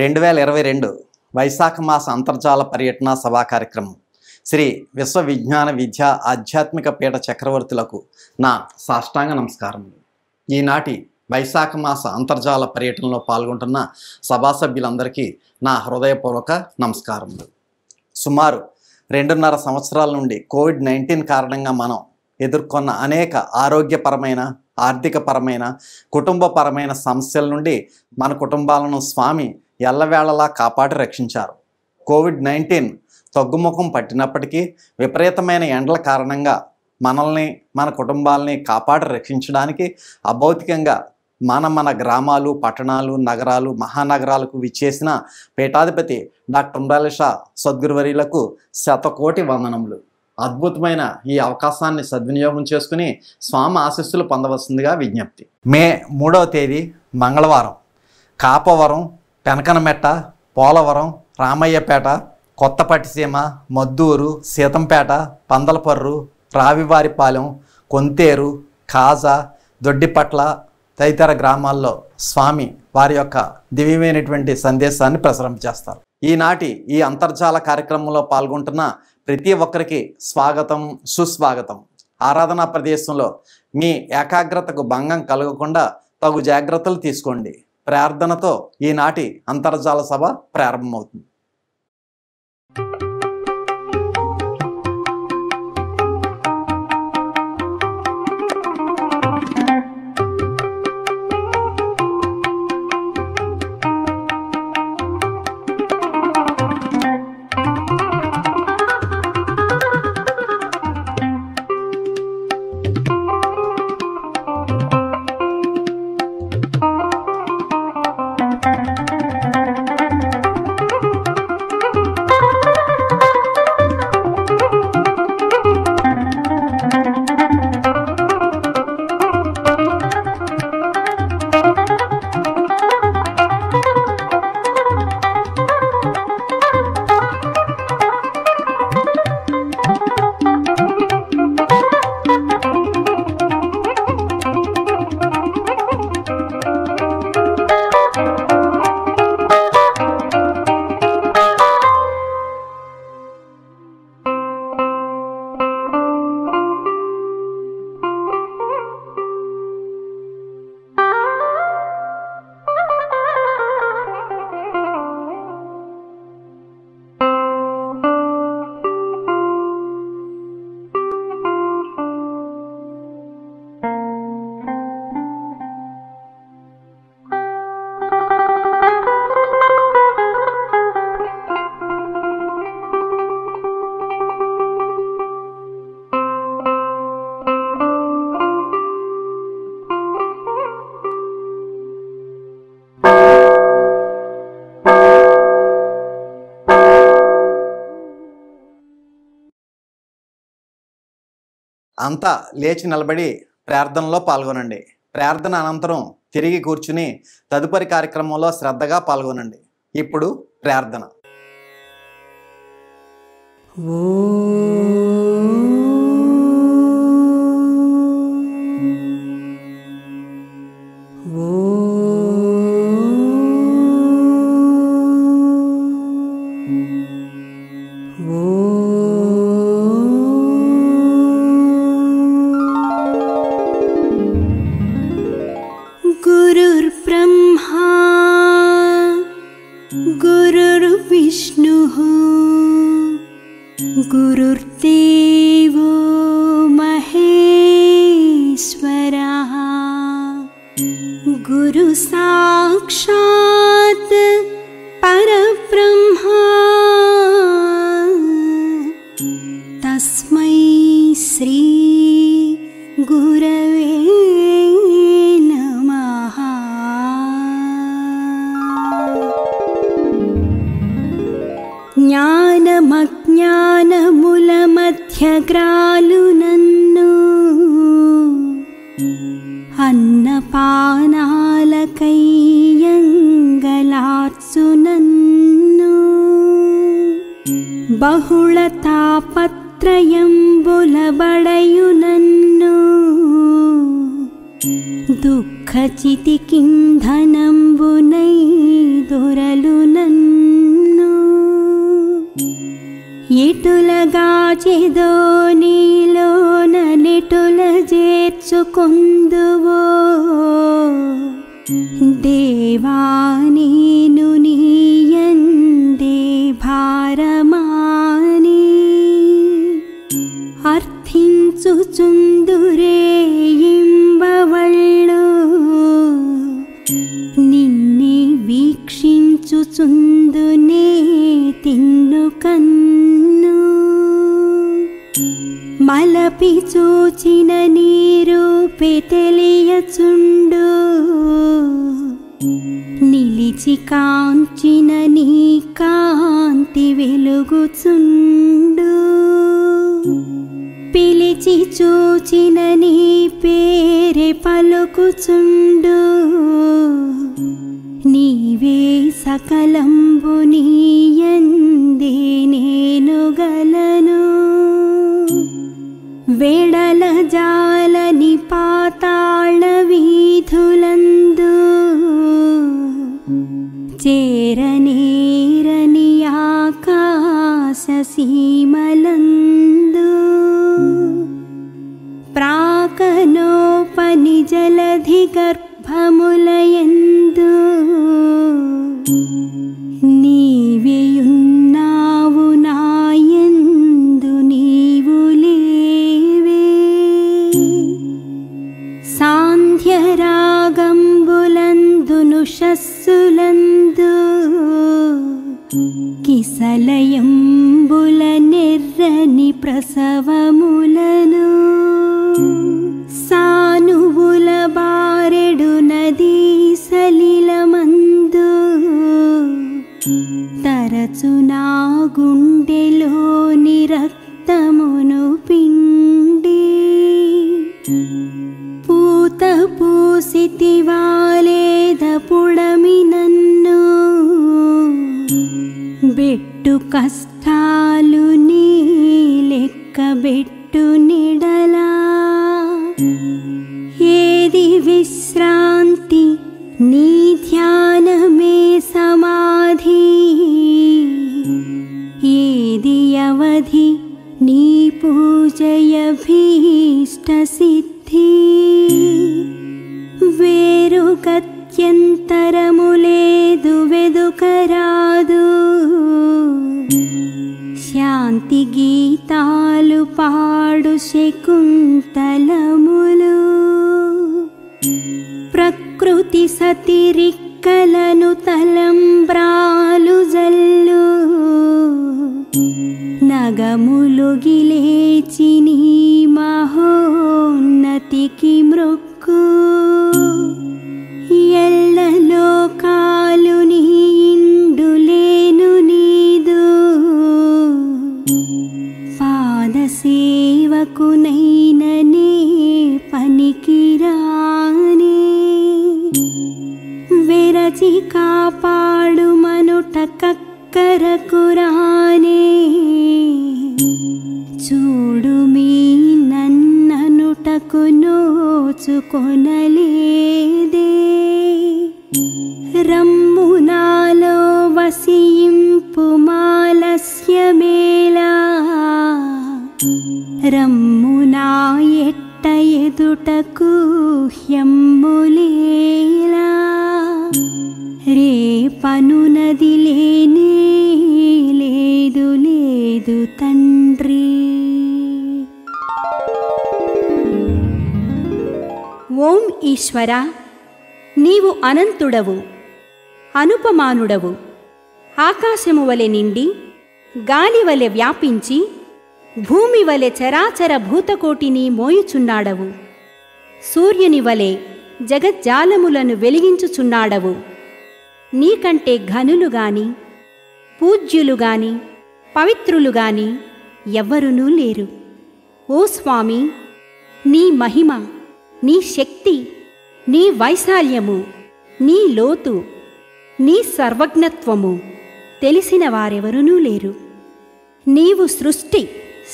రెండు వేల ఇరవై రెండు వైశాఖ మాస అంతర్జాల పర్యటన సభా కార్యక్రమం శ్రీ విశ్వ విజ్ఞాన విద్య ఆధ్యాత్మిక పీఠ చక్రవర్తులకు నా సాష్టాంగ నమస్కారం ఈనాటి వైశాఖ మాస అంతర్జాల పర్యటనలో పాల్గొంటున్న సభా సభ్యులందరికీ నా హృదయపూర్వక నమస్కారం సుమారు రెండున్నర సంవత్సరాల నుండి కోవిడ్ నైన్టీన్ కారణంగా మనం ఎదుర్కొన్న అనేక ఆరోగ్యపరమైన ఆర్థికపరమైన కుటుంబపరమైన సమస్యల నుండి మన కుటుంబాలను స్వామి ఎల్లవేళలా కాపాడి రక్షించారు కోవిడ్ నైన్టీన్ తగ్గుముఖం పట్టినప్పటికీ విపరీతమైన ఎండల కారణంగా మనల్ని మన కుటుంబాలని కాపాడి రక్షించడానికి అభౌతికంగా మన మన గ్రామాలు పట్టణాలు నగరాలు మహానగరాలకు విచ్చేసిన పీఠాధిపతి డాక్టర్ ఉమ్రాలిషా సద్గురువరిలకు శతకోటి వందనములు అద్భుతమైన ఈ అవకాశాన్ని సద్వినియోగం చేసుకుని స్వామి ఆశస్సులు పొందవలసిందిగా విజ్ఞప్తి మే మూడవ తేదీ మంగళవారం కాపవరం పెనకనమెట్ట పోలవరం రామయ్యపేట కొత్తపట్టిసీమ మద్దూరు సీతంపేట పందలపర్రు రావివారిపాలెం కొంతేరు కాజా దొడ్డిపట్ల తదితర గ్రామాల్లో స్వామి వారి యొక్క దివ్యమైనటువంటి సందేశాన్ని ప్రసారం చేస్తారు ఈనాటి ఈ అంతర్జాల కార్యక్రమంలో పాల్గొంటున్న ప్రతి ఒక్కరికి స్వాగతం సుస్వాగతం ఆరాధనా ప్రదేశంలో మీ ఏకాగ్రతకు భంగం కలగకుండా తగు జాగ్రత్తలు తీసుకోండి ప్రార్థనతో ఈనాటి అంతర్జాల సభ ప్రారంభమవుతుంది అంతా లేచి నిలబడి ప్రార్థనలో పాల్గొనండి ప్రార్థన అనంతరం తిరిగి కూర్చుని తదుపరి కార్యక్రమంలో శ్రద్ధగా పాల్గొనండి ఇప్పుడు ప్రార్థన ఓ இல்லையென் దోచుకొనలేదే రమ్మునాలో వసింపు మాలస్యమేలా రమ్మునా ఎట్ట ఎదుటకు ఈశ్వరా నీవు అనంతుడవు అనుపమానుడవు ఆకాశము వలె నిండి గాలి వలె వ్యాపించి భూమి వలె చరాచర భూతకోటిని మోయుచున్నాడవు సూర్యుని వలె జగజ్జాలములను వెలిగించుచున్నాడవు నీకంటే ఘనులు గాని పూజ్యులు గాని పవిత్రులు గాని ఎవ్వరునూ లేరు ఓ స్వామి నీ మహిమ నీ శక్తి నీ వైశాల్యము నీ లోతు నీ సర్వజ్ఞత్వము తెలిసిన వారెవరునూ లేరు నీవు సృష్టి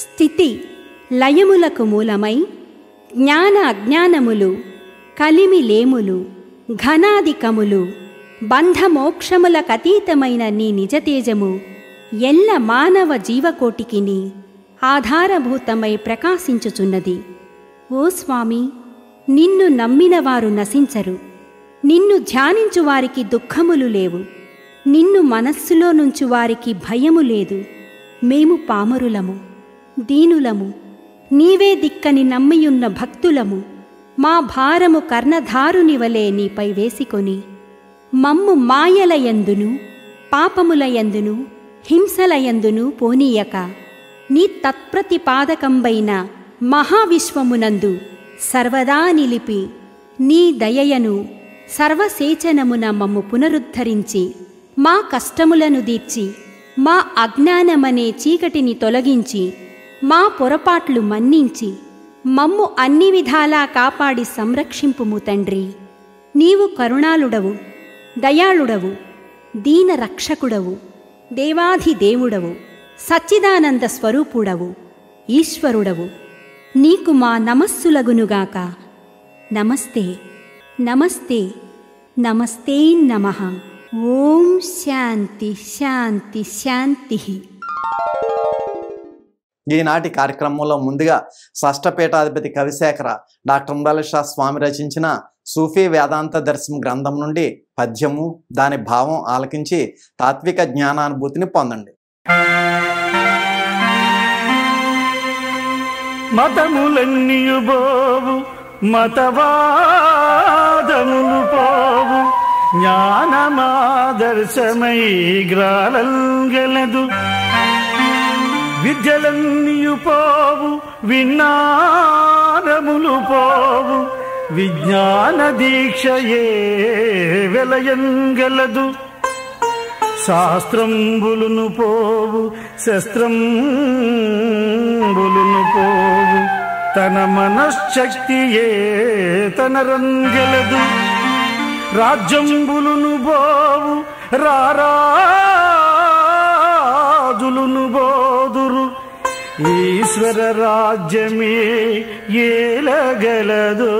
స్థితి లయములకు మూలమై జ్ఞాన అజ్ఞానములు కలిమి లేములు ఘనాధికములు బంధమోక్షములకతీతమైన నీ నిజతేజము ఎల్ల మానవ జీవకోటికిని ఆధారభూతమై ప్రకాశించుచున్నది ఓ స్వామి నిన్ను నమ్మిన వారు నశించరు నిన్ను ధ్యానించు వారికి దుఃఖములు లేవు నిన్ను మనస్సులో నుంచు వారికి భయము లేదు మేము పామరులము దీనులము నీవే దిక్కని నమ్మియున్న భక్తులము మా భారము కర్ణధారునివలే నీపై వేసికొని మమ్ము మాయలయందును పాపములయందును హింసలయందును పోనీయక నీ తత్ప్రతిపాదకంబైన మహావిశ్వమునందు సర్వదా నిలిపి నీ దయయను సర్వసేచనమున మమ్ము పునరుద్ధరించి మా కష్టములను దీర్చి మా అజ్ఞానమనే చీకటిని తొలగించి మా పొరపాట్లు మన్నించి మమ్ము అన్ని విధాలా కాపాడి సంరక్షింపుము తండ్రి నీవు కరుణాలుడవు దయాళుడవు దీన రక్షకుడవు దేవాధిదేవుడవు సచ్చిదానంద స్వరూపుడవు ఈశ్వరుడవు నీకు మా నమస్సులగునుగాక నమస్తే నమస్తే నమస్తే నమ ఓం శాంతి శాంతి శాంతి ఈనాటి కార్యక్రమంలో ముందుగా షష్టపీఠాధిపతి కవిశేఖర డాక్టర్ మురాలిషా స్వామి రచించిన సూఫీ వేదాంత దర్శనం గ్రంథం నుండి పద్యము దాని భావం ఆలకించి తాత్విక జ్ఞానానుభూతిని పొందండి మతములన్నీయు బోవు మతవాదములు పోవు జ్ఞానమాదర్శమై గ్రాలగలదు విద్యలన్నీయు పోవు విన్నారములు పోవు విజ్ఞాన దీక్షయే వెలయంగలదు శాస్త్రంబులును పోవు శస్త్రంబులును పోవు తన మనశ్శక్తియే తన రంగెలదు రాజ్యంబులును పోవు రారాజులును బోదురు ఈశ్వర రాజ్యమే ఏలగలదు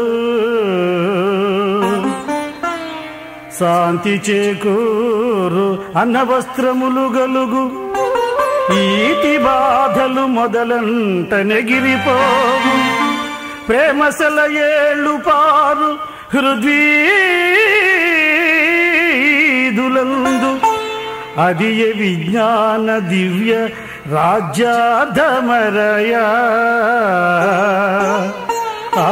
శాంతి చేకూరు అన్న వస్త్రములు గలుగు ఈతి బాధలు మొదలంట నెగిరిపోవు ప్రేమసల ఏళ్ళు పారు హృదీదులందు అది విజ్ఞాన దివ్య రాజ్యాధమరయా ఆ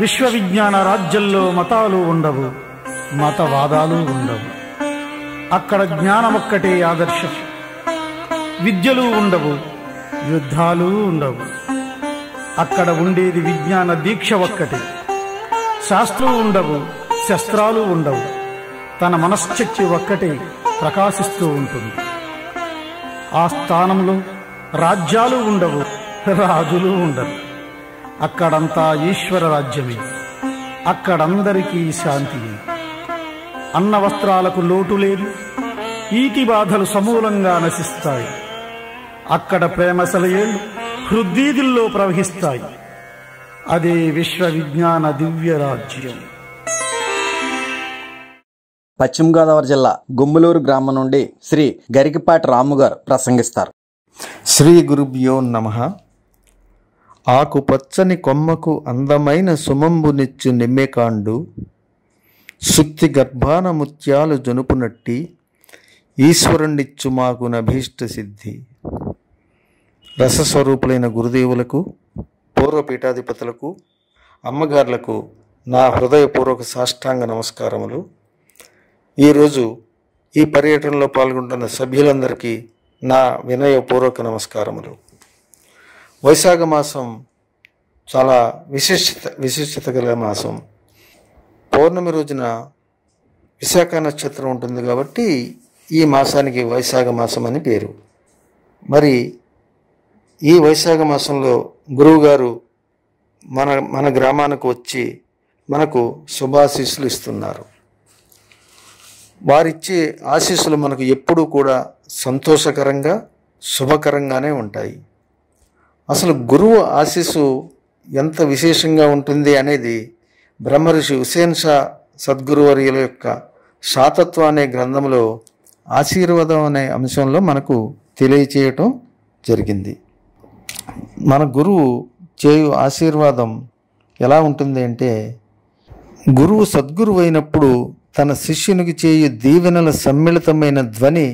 విశ్వవిజ్ఞాన రాజ్యంలో మతాలు ఉండవు మతవాదాలు ఉండవు అక్కడ జ్ఞానమొక్కటే ఆదర్శం విద్యలు ఉండవు యుద్ధాలు ఉండవు అక్కడ ఉండేది విజ్ఞాన దీక్ష ఒక్కటి శాస్త్రం ఉండవు శస్త్రాలు ఉండవు తన మనశ్చక్తి ఒక్కటే ప్రకాశిస్తూ ఉంటుంది ఆ స్థానంలో రాజ్యాలు ఉండవు రాజులు ఉండవు అక్కడంతా ఈశ్వర రాజ్యమే అక్కడందరికీ శాంతియే అన్న వస్త్రాలకు లోటు లేదు ఈటి బాధలు సమూలంగా నశిస్తాయి అక్కడ ప్రేమ సలయేళ్ళు హృద్దీదుల్లో ప్రవహిస్తాయి అదే విశ్వవిజ్ఞాన దివ్య రాజ్యం పశ్చిమ గోదావరి జిల్లా గుమ్మలూరు గ్రామం నుండి శ్రీ గరికిపాటి రాముగారు ప్రసంగిస్తారు శ్రీ గురుభ్యో నమ ఆకుపచ్చని కొమ్మకు అందమైన సుమంబునిచ్చు నిమ్మెకాండు సుక్తి గర్భాన ముత్యాలు జనుపునట్టి ఈశ్వరుణ్ణిచ్చు మాకు నభీష్ట సిద్ధి రసస్వరూపులైన గురుదేవులకు పూర్వపీఠాధిపతులకు అమ్మగారులకు నా హృదయపూర్వక సాష్టాంగ నమస్కారములు ఈరోజు ఈ పర్యటనలో పాల్గొంటున్న సభ్యులందరికీ నా వినయపూర్వక నమస్కారములు వైశాఖ మాసం చాలా విశిష్టత విశిష్టత గల మాసం పౌర్ణమి రోజున విశాఖ నక్షత్రం ఉంటుంది కాబట్టి ఈ మాసానికి వైశాఖ మాసం అని పేరు మరి ఈ వైశాఖ మాసంలో గురువుగారు మన మన గ్రామానికి వచ్చి మనకు శుభాశీస్సులు ఇస్తున్నారు వారిచ్చే ఆశీస్సులు మనకు ఎప్పుడూ కూడా సంతోషకరంగా శుభకరంగానే ఉంటాయి అసలు గురువు ఆశీస్సు ఎంత విశేషంగా ఉంటుంది అనేది బ్రహ్మర్షి హుసేన్ షా సద్గురువర్యుల యొక్క శాతత్వం అనే గ్రంథంలో ఆశీర్వాదం అనే అంశంలో మనకు తెలియచేయటం జరిగింది మన గురువు చేయు ఆశీర్వాదం ఎలా ఉంటుంది అంటే గురువు సద్గురువు అయినప్పుడు తన శిష్యునికి చేయు దీవెనల సమ్మిళితమైన ధ్వని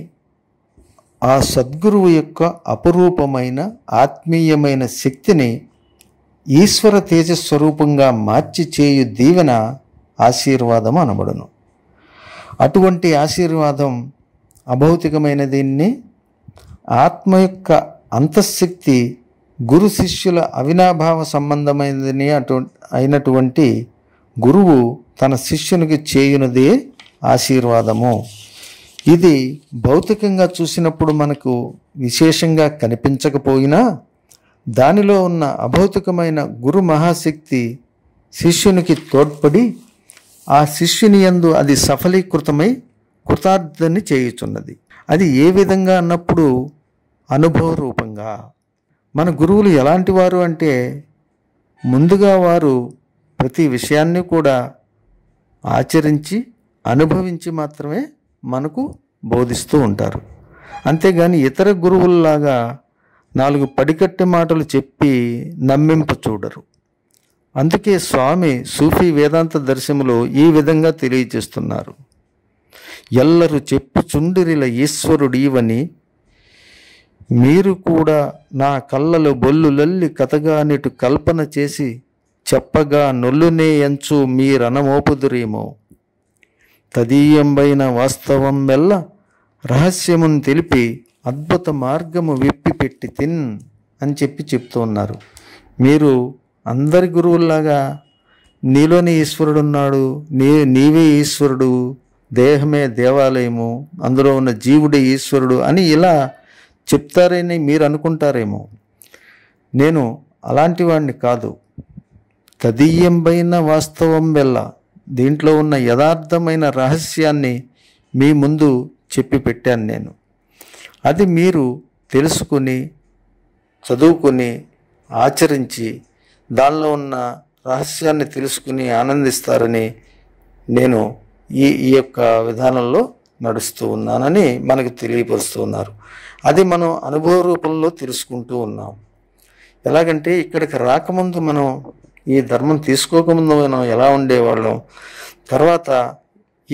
ఆ సద్గురువు యొక్క అపురూపమైన ఆత్మీయమైన శక్తిని ఈశ్వర తేజస్వరూపంగా మార్చి చేయు దీవెన ఆశీర్వాదం అనబడును అటువంటి ఆశీర్వాదం అభౌతికమైన దీన్ని ఆత్మ యొక్క అంతఃశక్తి గురు శిష్యుల అవినాభావ సంబంధమైనదని అటు అయినటువంటి గురువు తన శిష్యునికి చేయునదే ఆశీర్వాదము ఇది భౌతికంగా చూసినప్పుడు మనకు విశేషంగా కనిపించకపోయినా దానిలో ఉన్న అభౌతికమైన గురు మహాశక్తి శిష్యునికి తోడ్పడి ఆ శిష్యుని యందు అది సఫలీకృతమై కృతార్థని చేయుచున్నది అది ఏ విధంగా అన్నప్పుడు అనుభవ రూపంగా మన గురువులు ఎలాంటి వారు అంటే ముందుగా వారు ప్రతి విషయాన్ని కూడా ఆచరించి అనుభవించి మాత్రమే మనకు బోధిస్తూ ఉంటారు అంతేగాని ఇతర గురువుల్లాగా నాలుగు పడికట్టే మాటలు చెప్పి నమ్మింప చూడరు అందుకే స్వామి సూఫీ వేదాంత దర్శనములో ఈ విధంగా తెలియజేస్తున్నారు ఎల్లరు చెప్పుచుండిరిల ఈశ్వరుడీవని మీరు కూడా నా కళ్ళలో బొల్లు లల్లి కథగానిటు కల్పన చేసి చెప్పగా నొల్లునే ఎంచు మీరనమోపుదురేమో తదీయంబైన వాస్తవం మెల్ల రహస్యమును తెలిపి అద్భుత మార్గము విప్పి పెట్టి తిన్ అని చెప్పి చెప్తూ ఉన్నారు మీరు అందరి గురువుల్లాగా నీలోని ఈశ్వరుడు ఉన్నాడు నీ నీవే ఈశ్వరుడు దేహమే దేవాలయము అందులో ఉన్న జీవుడే ఈశ్వరుడు అని ఇలా చెప్తారని మీరు అనుకుంటారేమో నేను అలాంటి వాడిని కాదు తదీయంబైన వాస్తవం వెళ్ళ దీంట్లో ఉన్న యథార్థమైన రహస్యాన్ని మీ ముందు చెప్పి పెట్టాను నేను అది మీరు తెలుసుకుని చదువుకుని ఆచరించి దానిలో ఉన్న రహస్యాన్ని తెలుసుకుని ఆనందిస్తారని నేను ఈ ఈ యొక్క విధానంలో నడుస్తూ ఉన్నానని మనకు తెలియపరుస్తూ ఉన్నారు అది మనం అనుభవ రూపంలో తెలుసుకుంటూ ఉన్నాం ఎలాగంటే ఇక్కడికి రాకముందు మనం ఈ ధర్మం తీసుకోకముందు మనం ఎలా ఉండేవాళ్ళం తర్వాత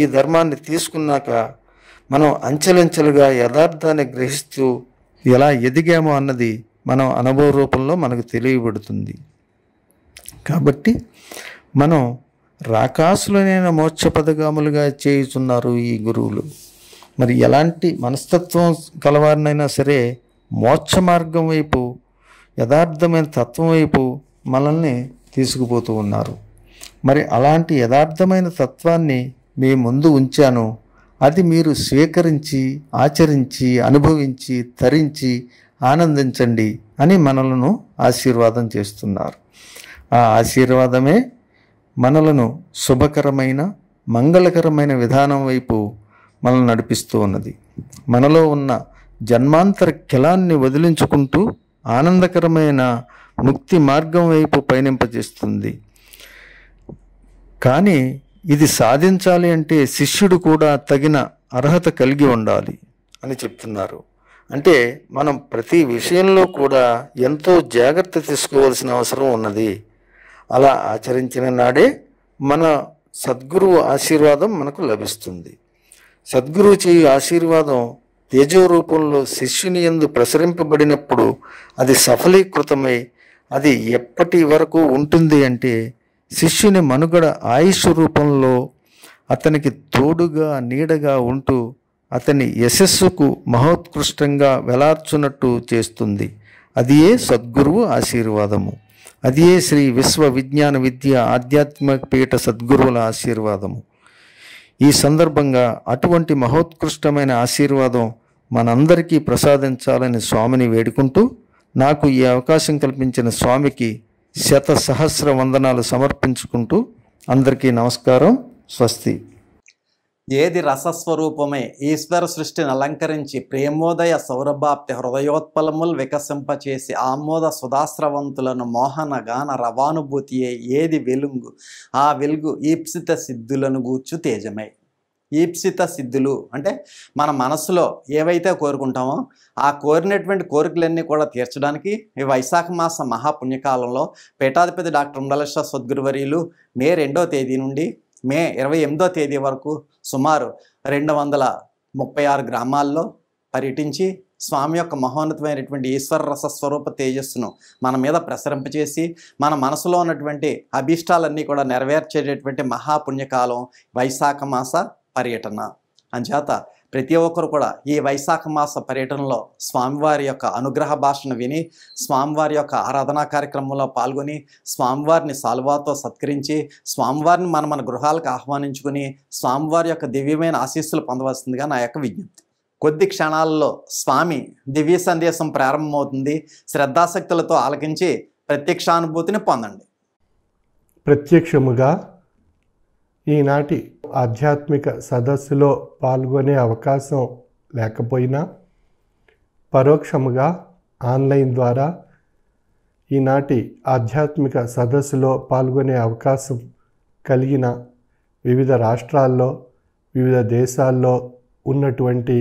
ఈ ధర్మాన్ని తీసుకున్నాక మనం అంచెలంచెలుగా యథార్థాన్ని గ్రహిస్తూ ఎలా ఎదిగామో అన్నది మనం అనుభవ రూపంలో మనకు తెలియబడుతుంది కాబట్టి మనం రాకాసులనైన మోక్ష పదగాములుగా చేయుచున్నారు ఈ గురువులు మరి ఎలాంటి మనస్తత్వం కలవారినైనా సరే మోక్ష మార్గం వైపు యథార్థమైన తత్వం వైపు మనల్ని తీసుకుపోతూ ఉన్నారు మరి అలాంటి యథార్థమైన తత్వాన్ని మీ ముందు ఉంచాను అది మీరు స్వీకరించి ఆచరించి అనుభవించి తరించి ఆనందించండి అని మనలను ఆశీర్వాదం చేస్తున్నారు ఆ ఆశీర్వాదమే మనలను శుభకరమైన మంగళకరమైన విధానం వైపు మనల్ని నడిపిస్తూ ఉన్నది మనలో ఉన్న జన్మాంతర కిలాన్ని వదిలించుకుంటూ ఆనందకరమైన ముక్తి మార్గం వైపు పయనింపజేస్తుంది కానీ ఇది సాధించాలి అంటే శిష్యుడు కూడా తగిన అర్హత కలిగి ఉండాలి అని చెప్తున్నారు అంటే మనం ప్రతి విషయంలో కూడా ఎంతో జాగ్రత్త తీసుకోవాల్సిన అవసరం ఉన్నది అలా ఆచరించిన నాడే మన సద్గురువు ఆశీర్వాదం మనకు లభిస్తుంది సద్గురువు చేయి ఆశీర్వాదం తేజో రూపంలో శిష్యుని ఎందు ప్రసరింపబడినప్పుడు అది సఫలీకృతమై అది ఎప్పటి వరకు ఉంటుంది అంటే శిష్యుని మనుగడ ఆయుష్ రూపంలో అతనికి తోడుగా నీడగా ఉంటూ అతని యశస్సుకు మహోత్కృష్టంగా వెలార్చునట్టు చేస్తుంది అదియే సద్గురువు ఆశీర్వాదము అదియే శ్రీ విశ్వ విజ్ఞాన విద్య ఆధ్యాత్మిక పీఠ సద్గురువుల ఆశీర్వాదము ఈ సందర్భంగా అటువంటి మహోత్కృష్టమైన ఆశీర్వాదం మనందరికీ ప్రసాదించాలని స్వామిని వేడుకుంటూ నాకు ఈ అవకాశం కల్పించిన స్వామికి శత సహస్ర వందనాలు సమర్పించుకుంటూ అందరికీ నమస్కారం స్వస్తి ఏది రసస్వరూపమే ఈశ్వర సృష్టిని అలంకరించి ప్రేమోదయ సౌరభాప్తి హృదయోత్పలములు వికసింపచేసి ఆమోద సుధాశ్రవంతులను మోహన గాన రవానుభూతియే ఏది వెలుంగు ఆ వెలుగు ఈప్సిత సిద్ధులను గూర్చు తేజమై ఈప్సిత సిద్ధులు అంటే మన మనసులో ఏవైతే కోరుకుంటామో ఆ కోరినటువంటి కోరికలన్నీ కూడా తీర్చడానికి ఈ వైశాఖ మాస మహాపుణ్యకాలంలో పీఠాధిపతి డాక్టర్ ఉండలేశ్వర సద్గురువర్యులు మే రెండో తేదీ నుండి మే ఇరవై ఎనిమిదో తేదీ వరకు సుమారు రెండు వందల ముప్పై ఆరు గ్రామాల్లో పర్యటించి స్వామి యొక్క మహోన్నతమైనటువంటి ఈశ్వర రస స్వరూప తేజస్సును మన మీద ప్రసరింపచేసి మన మనసులో ఉన్నటువంటి అభీష్టాలన్నీ కూడా నెరవేర్చేటటువంటి మహాపుణ్యకాలం వైశాఖ మాస పర్యటన అంచేత ప్రతి ఒక్కరు కూడా ఈ వైశాఖ మాస పర్యటనలో స్వామివారి యొక్క అనుగ్రహ భాషను విని స్వామివారి యొక్క ఆరాధనా కార్యక్రమంలో పాల్గొని స్వామివారిని సాల్వాతో సత్కరించి స్వామివారిని మన మన గృహాలకు ఆహ్వానించుకుని స్వామివారి యొక్క దివ్యమైన ఆశీస్సులు పొందవలసిందిగా నా యొక్క విజ్ఞప్తి కొద్ది క్షణాల్లో స్వామి దివ్య సందేశం ప్రారంభమవుతుంది శ్రద్ధాశక్తులతో ఆలకించి ప్రత్యక్షానుభూతిని పొందండి ప్రత్యక్షముగా ఈనాటి ఆధ్యాత్మిక సదస్సులో పాల్గొనే అవకాశం లేకపోయినా పరోక్షముగా ఆన్లైన్ ద్వారా ఈనాటి ఆధ్యాత్మిక సదస్సులో పాల్గొనే అవకాశం కలిగిన వివిధ రాష్ట్రాల్లో వివిధ దేశాల్లో ఉన్నటువంటి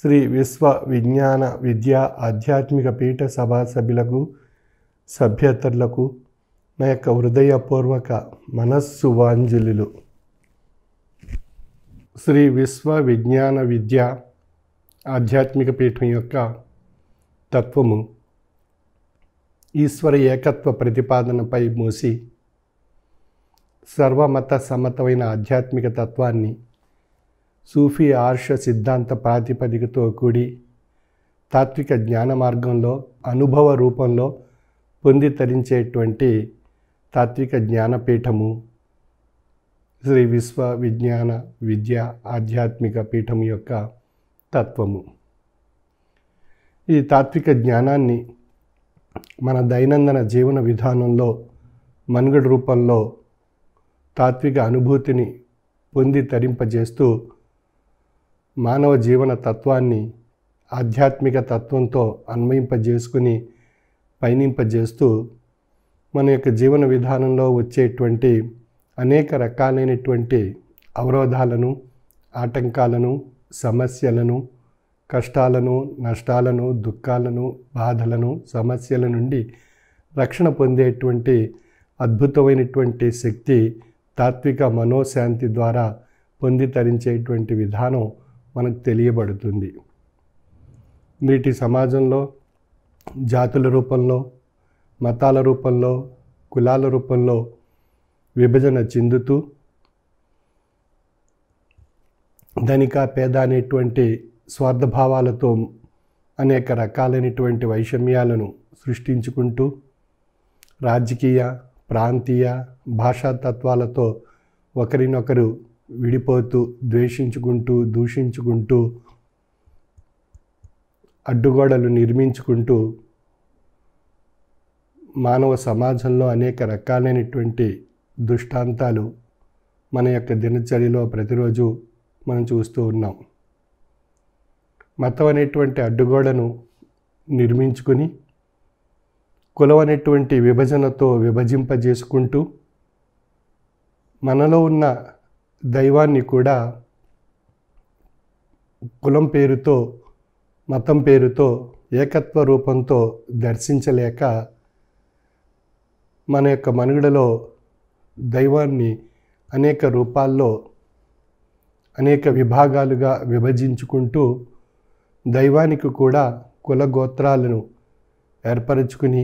శ్రీ విశ్వ విజ్ఞాన విద్య ఆధ్యాత్మిక పీఠ సభా సభ్యులకు సభ్యతలకు నా యొక్క హృదయపూర్వక మనస్సు వాంజలులు శ్రీ విశ్వ విజ్ఞాన విద్య ఆధ్యాత్మిక పీఠం యొక్క తత్వము ఈశ్వర ఏకత్వ ప్రతిపాదనపై మూసి సర్వమత సమ్మతమైన ఆధ్యాత్మిక తత్వాన్ని సూఫీ ఆర్ష సిద్ధాంత ప్రాతిపదికతో కూడి తాత్విక జ్ఞాన మార్గంలో అనుభవ రూపంలో పొందితరించేటువంటి తాత్విక జ్ఞానపీఠము శ్రీ విశ్వ విజ్ఞాన విద్య ఆధ్యాత్మిక పీఠం యొక్క తత్వము ఈ తాత్విక జ్ఞానాన్ని మన దైనందిన జీవన విధానంలో మనుగడ రూపంలో తాత్విక అనుభూతిని పొంది తరింపజేస్తూ మానవ జీవన తత్వాన్ని ఆధ్యాత్మిక తత్వంతో అన్వయింపజేసుకుని పయనింపజేస్తూ మన యొక్క జీవన విధానంలో వచ్చేటువంటి అనేక రకాలైనటువంటి అవరోధాలను ఆటంకాలను సమస్యలను కష్టాలను నష్టాలను దుఃఖాలను బాధలను సమస్యల నుండి రక్షణ పొందేటువంటి అద్భుతమైనటువంటి శక్తి తాత్విక మనోశాంతి ద్వారా పొంది తరించేటువంటి విధానం మనకు తెలియబడుతుంది నేటి సమాజంలో జాతుల రూపంలో మతాల రూపంలో కులాల రూపంలో విభజన చెందుతూ ధనిక పేద అనేటువంటి స్వార్థభావాలతో అనేక రకాలైనటువంటి వైషమ్యాలను సృష్టించుకుంటూ రాజకీయ ప్రాంతీయ భాషా తత్వాలతో ఒకరినొకరు విడిపోతూ ద్వేషించుకుంటూ దూషించుకుంటూ అడ్డుగోడలు నిర్మించుకుంటూ మానవ సమాజంలో అనేక రకాలైనటువంటి దుష్టాంతాలు మన యొక్క దినచర్యలో ప్రతిరోజు మనం చూస్తూ ఉన్నాం మతం అనేటువంటి అడ్డుగోడను నిర్మించుకుని కులం అనేటువంటి విభజనతో విభజింపజేసుకుంటూ మనలో ఉన్న దైవాన్ని కూడా కులం పేరుతో మతం పేరుతో ఏకత్వ రూపంతో దర్శించలేక మన యొక్క మనుగడలో దైవాన్ని అనేక రూపాల్లో అనేక విభాగాలుగా విభజించుకుంటూ దైవానికి కూడా కులగోత్రాలను ఏర్పరచుకుని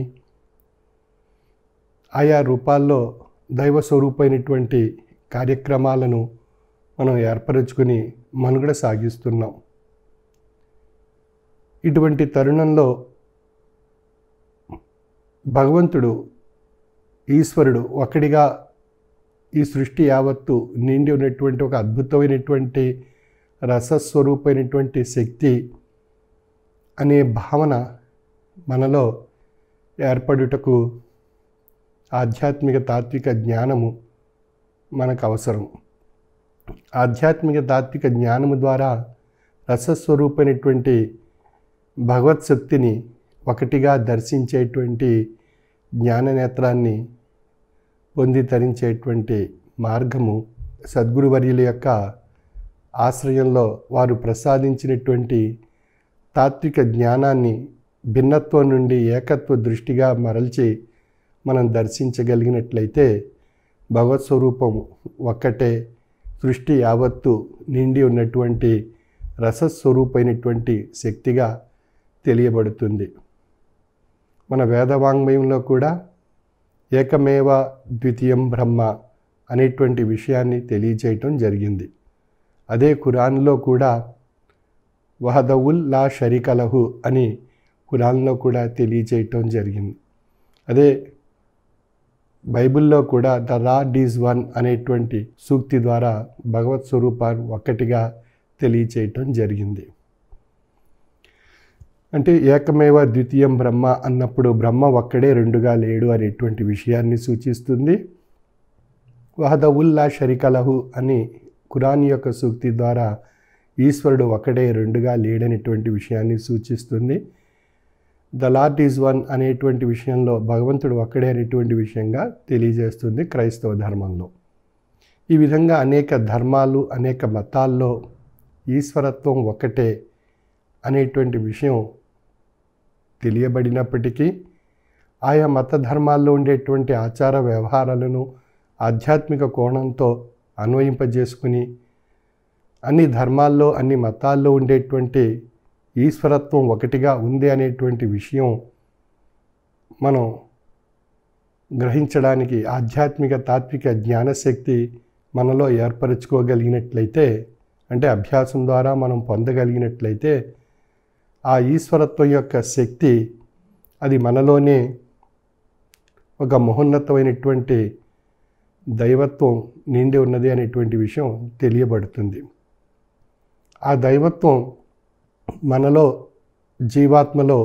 ఆయా రూపాల్లో దైవ స్వరూపమైనటువంటి కార్యక్రమాలను మనం ఏర్పరచుకుని మనుగడ సాగిస్తున్నాం ఇటువంటి తరుణంలో భగవంతుడు ఈశ్వరుడు ఒక్కడిగా ఈ సృష్టి యావత్తు నిండి ఉన్నటువంటి ఒక అద్భుతమైనటువంటి రసస్వరూపమైనటువంటి శక్తి అనే భావన మనలో ఏర్పడుటకు ఆధ్యాత్మిక తాత్విక జ్ఞానము మనకు అవసరం ఆధ్యాత్మిక తాత్విక జ్ఞానము ద్వారా రసస్వరూపమైనటువంటి భగవత్ శక్తిని ఒకటిగా దర్శించేటువంటి జ్ఞాననేత్రాన్ని పొంది తరించేటువంటి మార్గము సద్గురువర్యుల యొక్క ఆశ్రయంలో వారు ప్రసాదించినటువంటి తాత్విక జ్ఞానాన్ని భిన్నత్వం నుండి ఏకత్వ దృష్టిగా మరల్చి మనం దర్శించగలిగినట్లయితే భగవత్ స్వరూపం ఒక్కటే సృష్టి యావత్తు నిండి ఉన్నటువంటి రసస్వరూపైనటువంటి శక్తిగా తెలియబడుతుంది మన వేదవాంగ్మయంలో కూడా ఏకమేవ ద్వితీయం బ్రహ్మ అనేటువంటి విషయాన్ని తెలియచేయటం జరిగింది అదే ఖురాన్లో కూడా వహదవుల్ లా షరికలహు అని ఖురాన్లో కూడా తెలియచేయటం జరిగింది అదే బైబిల్లో కూడా ద రాడ్ ఈజ్ వన్ అనేటువంటి సూక్తి ద్వారా భగవత్ స్వరూపాన్ని ఒక్కటిగా తెలియచేయటం జరిగింది అంటే ఏకమేవ ద్వితీయం బ్రహ్మ అన్నప్పుడు బ్రహ్మ ఒక్కడే రెండుగా లేడు అనేటువంటి విషయాన్ని సూచిస్తుంది వహద ఉల్లా షరికలహు అని కురాన్ యొక్క సూక్తి ద్వారా ఈశ్వరుడు ఒక్కడే రెండుగా లేడనేటువంటి విషయాన్ని సూచిస్తుంది ద లార్డ్ ఈజ్ వన్ అనేటువంటి విషయంలో భగవంతుడు ఒక్కడే అనేటువంటి విషయంగా తెలియజేస్తుంది క్రైస్తవ ధర్మంలో ఈ విధంగా అనేక ధర్మాలు అనేక మతాల్లో ఈశ్వరత్వం ఒక్కటే అనేటువంటి విషయం తెలియబడినప్పటికీ ఆయా మత ధర్మాల్లో ఉండేటువంటి ఆచార వ్యవహారాలను ఆధ్యాత్మిక కోణంతో అన్వయింపజేసుకుని అన్ని ధర్మాల్లో అన్ని మతాల్లో ఉండేటువంటి ఈశ్వరత్వం ఒకటిగా ఉంది అనేటువంటి విషయం మనం గ్రహించడానికి ఆధ్యాత్మిక తాత్విక జ్ఞానశక్తి మనలో ఏర్పరచుకోగలిగినట్లయితే అంటే అభ్యాసం ద్వారా మనం పొందగలిగినట్లయితే ఆ ఈశ్వరత్వం యొక్క శక్తి అది మనలోనే ఒక మహోన్నతమైనటువంటి దైవత్వం నిండి ఉన్నది అనేటువంటి విషయం తెలియబడుతుంది ఆ దైవత్వం మనలో జీవాత్మలో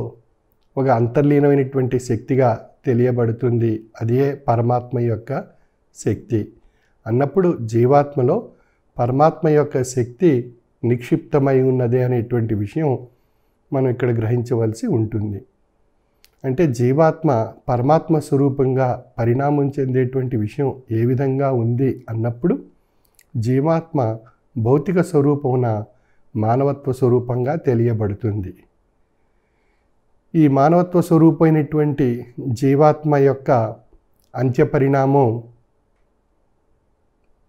ఒక అంతర్లీనమైనటువంటి శక్తిగా తెలియబడుతుంది అదే పరమాత్మ యొక్క శక్తి అన్నప్పుడు జీవాత్మలో పరమాత్మ యొక్క శక్తి నిక్షిప్తమై ఉన్నదే అనేటువంటి విషయం మనం ఇక్కడ గ్రహించవలసి ఉంటుంది అంటే జీవాత్మ పరమాత్మ స్వరూపంగా పరిణామం చెందేటువంటి విషయం ఏ విధంగా ఉంది అన్నప్పుడు జీవాత్మ భౌతిక స్వరూపమున మానవత్వ స్వరూపంగా తెలియబడుతుంది ఈ మానవత్వ స్వరూపమైనటువంటి జీవాత్మ యొక్క అంత్యపరిణామం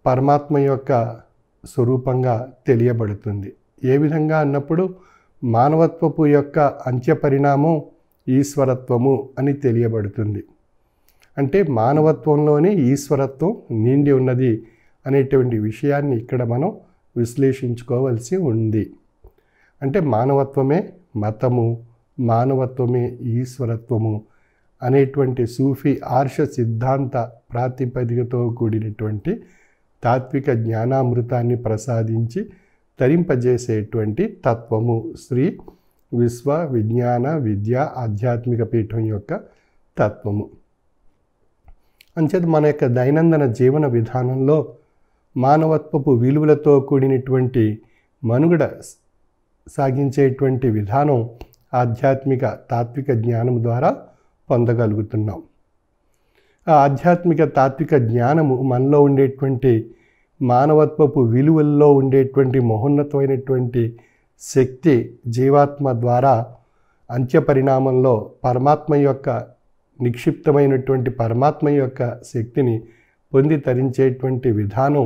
పరమాత్మ యొక్క స్వరూపంగా తెలియబడుతుంది ఏ విధంగా అన్నప్పుడు మానవత్వపు యొక్క అంత్య పరిణామం ఈశ్వరత్వము అని తెలియబడుతుంది అంటే మానవత్వంలోనే ఈశ్వరత్వం నిండి ఉన్నది అనేటువంటి విషయాన్ని ఇక్కడ మనం విశ్లేషించుకోవలసి ఉంది అంటే మానవత్వమే మతము మానవత్వమే ఈశ్వరత్వము అనేటువంటి సూఫీ ఆర్ష సిద్ధాంత ప్రాతిపదికతో కూడినటువంటి తాత్విక జ్ఞానామృతాన్ని ప్రసాదించి తరింపజేసేటువంటి తత్వము శ్రీ విశ్వ విజ్ఞాన విద్య ఆధ్యాత్మిక పీఠం యొక్క తత్వము అంచేది మన యొక్క దైనందిన జీవన విధానంలో మానవత్వపు విలువలతో కూడినటువంటి మనుగడ సాగించేటువంటి విధానం ఆధ్యాత్మిక తాత్విక జ్ఞానం ద్వారా పొందగలుగుతున్నాం ఆ ఆధ్యాత్మిక తాత్విక జ్ఞానము మనలో ఉండేటువంటి మానవత్వపు విలువల్లో ఉండేటువంటి మహోన్నతమైనటువంటి శక్తి జీవాత్మ ద్వారా అంత్యపరిణామంలో పరమాత్మ యొక్క నిక్షిప్తమైనటువంటి పరమాత్మ యొక్క శక్తిని పొంది తరించేటువంటి విధానం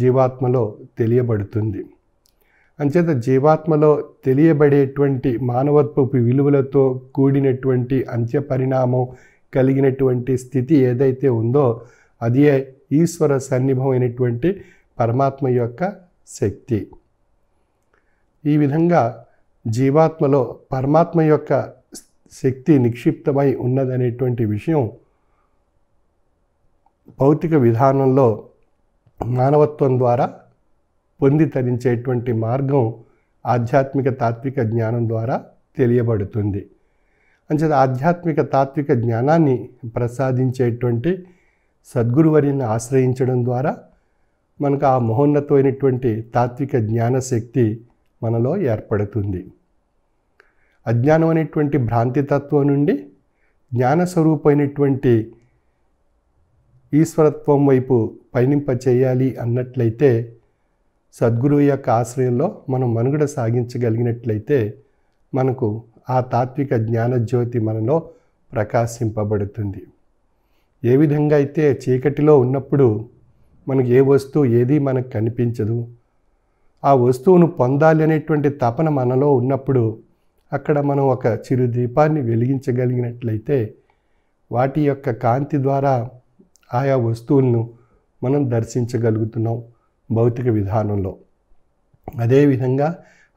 జీవాత్మలో తెలియబడుతుంది అంచేత జీవాత్మలో తెలియబడేటువంటి మానవత్వపు విలువలతో కూడినటువంటి అంత్యపరిణామం కలిగినటువంటి స్థితి ఏదైతే ఉందో అదే ఈశ్వర అయినటువంటి పరమాత్మ యొక్క శక్తి ఈ విధంగా జీవాత్మలో పరమాత్మ యొక్క శక్తి నిక్షిప్తమై ఉన్నదనేటువంటి విషయం భౌతిక విధానంలో మానవత్వం ద్వారా పొంది తరించేటువంటి మార్గం ఆధ్యాత్మిక తాత్విక జ్ఞానం ద్వారా తెలియబడుతుంది అంచేత ఆధ్యాత్మిక తాత్విక జ్ఞానాన్ని ప్రసాదించేటువంటి సద్గురువరిని ఆశ్రయించడం ద్వారా మనకు ఆ మహోన్నతమైనటువంటి తాత్విక జ్ఞానశక్తి మనలో ఏర్పడుతుంది అజ్ఞానం అనేటువంటి భ్రాంతితత్వం నుండి జ్ఞానస్వరూపమైనటువంటి ఈశ్వరత్వం వైపు పయనింప చేయాలి అన్నట్లయితే సద్గురువు యొక్క ఆశ్రయంలో మనం మనుగడ సాగించగలిగినట్లయితే మనకు ఆ తాత్విక జ్ఞానజ్యోతి మనలో ప్రకాశింపబడుతుంది ఏ విధంగా అయితే చీకటిలో ఉన్నప్పుడు మనకి ఏ వస్తువు ఏది మనకు కనిపించదు ఆ వస్తువును పొందాలి అనేటువంటి తపన మనలో ఉన్నప్పుడు అక్కడ మనం ఒక చిరు దీపాన్ని వెలిగించగలిగినట్లయితే వాటి యొక్క కాంతి ద్వారా ఆయా వస్తువులను మనం దర్శించగలుగుతున్నాం భౌతిక విధానంలో అదేవిధంగా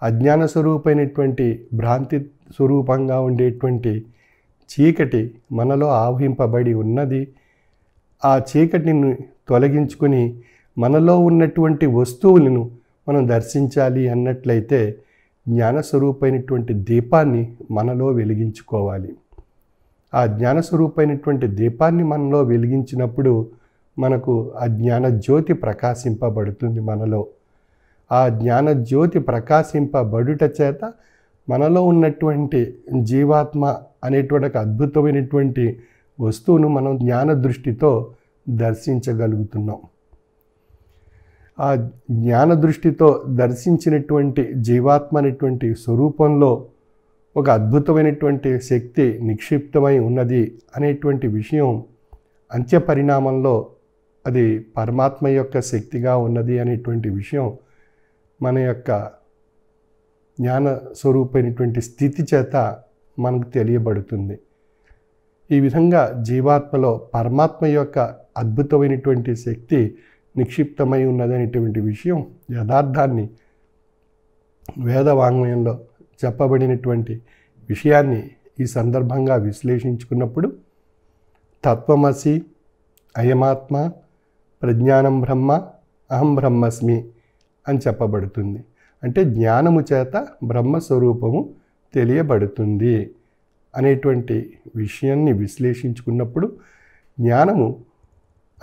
అజ్ఞాన స్వరూపమైనటువంటి భ్రాంతి స్వరూపంగా ఉండేటువంటి చీకటి మనలో ఆవహింపబడి ఉన్నది ఆ చీకటిని తొలగించుకొని మనలో ఉన్నటువంటి వస్తువులను మనం దర్శించాలి అన్నట్లయితే జ్ఞానస్వరూపైనటువంటి దీపాన్ని మనలో వెలిగించుకోవాలి ఆ జ్ఞానస్వరూపైనటువంటి దీపాన్ని మనలో వెలిగించినప్పుడు మనకు ఆ జ్ఞానజ్యోతి ప్రకాశింపబడుతుంది మనలో ఆ జ్ఞాన జ్యోతి ప్రకాశింపబడుట చేత మనలో ఉన్నటువంటి జీవాత్మ అనేటువంటి ఒక అద్భుతమైనటువంటి వస్తువును మనం జ్ఞాన దృష్టితో దర్శించగలుగుతున్నాం ఆ జ్ఞాన దృష్టితో దర్శించినటువంటి జీవాత్మ అనేటువంటి స్వరూపంలో ఒక అద్భుతమైనటువంటి శక్తి నిక్షిప్తమై ఉన్నది అనేటువంటి విషయం అంత్య పరిణామంలో అది పరమాత్మ యొక్క శక్తిగా ఉన్నది అనేటువంటి విషయం మన యొక్క జ్ఞాన స్వరూపమైనటువంటి స్థితి చేత మనకు తెలియబడుతుంది ఈ విధంగా జీవాత్మలో పరమాత్మ యొక్క అద్భుతమైనటువంటి శక్తి నిక్షిప్తమై ఉన్నదనేటువంటి విషయం యథార్థాన్ని వేదవాంగ్మయంలో చెప్పబడినటువంటి విషయాన్ని ఈ సందర్భంగా విశ్లేషించుకున్నప్పుడు తత్వమసి అయమాత్మ ప్రజ్ఞానం బ్రహ్మ అహం బ్రహ్మస్మి అని చెప్పబడుతుంది అంటే జ్ఞానము చేత బ్రహ్మస్వరూపము తెలియబడుతుంది అనేటువంటి విషయాన్ని విశ్లేషించుకున్నప్పుడు జ్ఞానము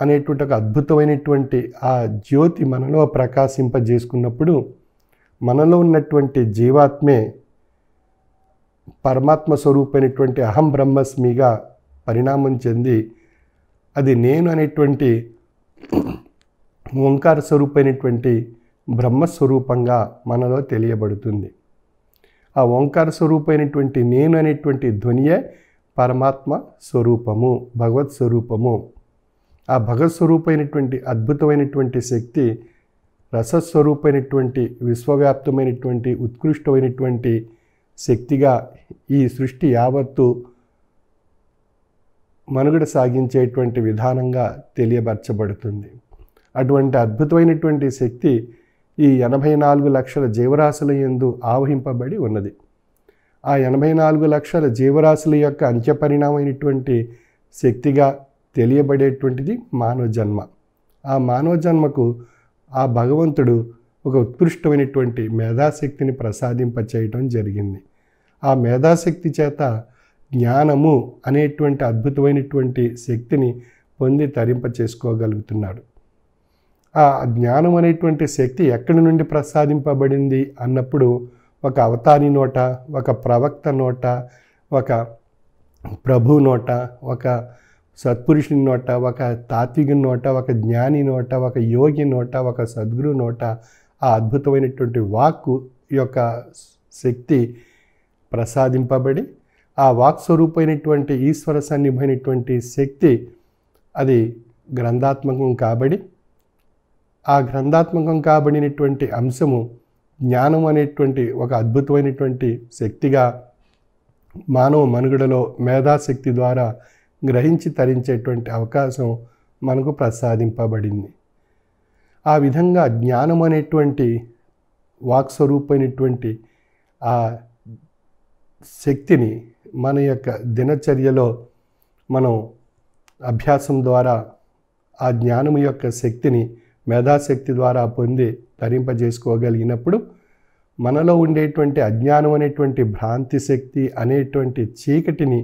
అనేటువంటి ఒక అద్భుతమైనటువంటి ఆ జ్యోతి మనలో ప్రకాశింపజేసుకున్నప్పుడు మనలో ఉన్నటువంటి జీవాత్మే పరమాత్మ స్వరూపమైనటువంటి అహం బ్రహ్మస్మిగా పరిణామం చెంది అది నేను అనేటువంటి ఓంకార స్వరూపమైనటువంటి బ్రహ్మస్వరూపంగా మనలో తెలియబడుతుంది ఆ ఓంకార స్వరూపమైనటువంటి నేను అనేటువంటి ధ్వనియే పరమాత్మ స్వరూపము భగవత్ స్వరూపము ఆ భగవత్ స్వరూపమైనటువంటి అద్భుతమైనటువంటి శక్తి రసస్వరూపమైనటువంటి విశ్వవ్యాప్తమైనటువంటి ఉత్కృష్టమైనటువంటి శక్తిగా ఈ సృష్టి యావత్తు మనుగడ సాగించేటువంటి విధానంగా తెలియబరచబడుతుంది అటువంటి అద్భుతమైనటువంటి శక్తి ఈ ఎనభై నాలుగు లక్షల జీవరాశుల ఎందు ఆవహింపబడి ఉన్నది ఆ ఎనభై నాలుగు లక్షల జీవరాశుల యొక్క అంత్యపరిణామైనటువంటి శక్తిగా తెలియబడేటువంటిది మానవ జన్మ ఆ మానవ జన్మకు ఆ భగవంతుడు ఒక ఉత్కృష్టమైనటువంటి మేధాశక్తిని ప్రసాదింపచేయటం జరిగింది ఆ మేధాశక్తి చేత జ్ఞానము అనేటువంటి అద్భుతమైనటువంటి శక్తిని పొంది తరింప చేసుకోగలుగుతున్నాడు ఆ జ్ఞానం అనేటువంటి శక్తి ఎక్కడి నుండి ప్రసాదింపబడింది అన్నప్పుడు ఒక అవతారి నోట ఒక ప్రవక్త నోట ఒక ప్రభు నోట ఒక సత్పురుషుని నోట ఒక తాత్వికుని నోట ఒక జ్ఞాని నోట ఒక యోగి నోట ఒక సద్గురు నోట ఆ అద్భుతమైనటువంటి వాక్ యొక్క శక్తి ప్రసాదింపబడి ఆ వాక్ స్వరూపమైనటువంటి ఈశ్వర సన్నిభైనటువంటి శక్తి అది గ్రంథాత్మకం కాబడి ఆ గ్రంథాత్మకం కాబడినటువంటి అంశము జ్ఞానం అనేటువంటి ఒక అద్భుతమైనటువంటి శక్తిగా మానవ మనుగడలో మేధాశక్తి ద్వారా గ్రహించి తరించేటువంటి అవకాశం మనకు ప్రసాదింపబడింది ఆ విధంగా జ్ఞానం అనేటువంటి వాక్స్వరూపమైనటువంటి ఆ శక్తిని మన యొక్క దినచర్యలో మనం అభ్యాసం ద్వారా ఆ జ్ఞానం యొక్క శక్తిని మేధాశక్తి ద్వారా పొంది తరింపజేసుకోగలిగినప్పుడు మనలో ఉండేటువంటి అజ్ఞానం అనేటువంటి భ్రాంతి శక్తి అనేటువంటి చీకటిని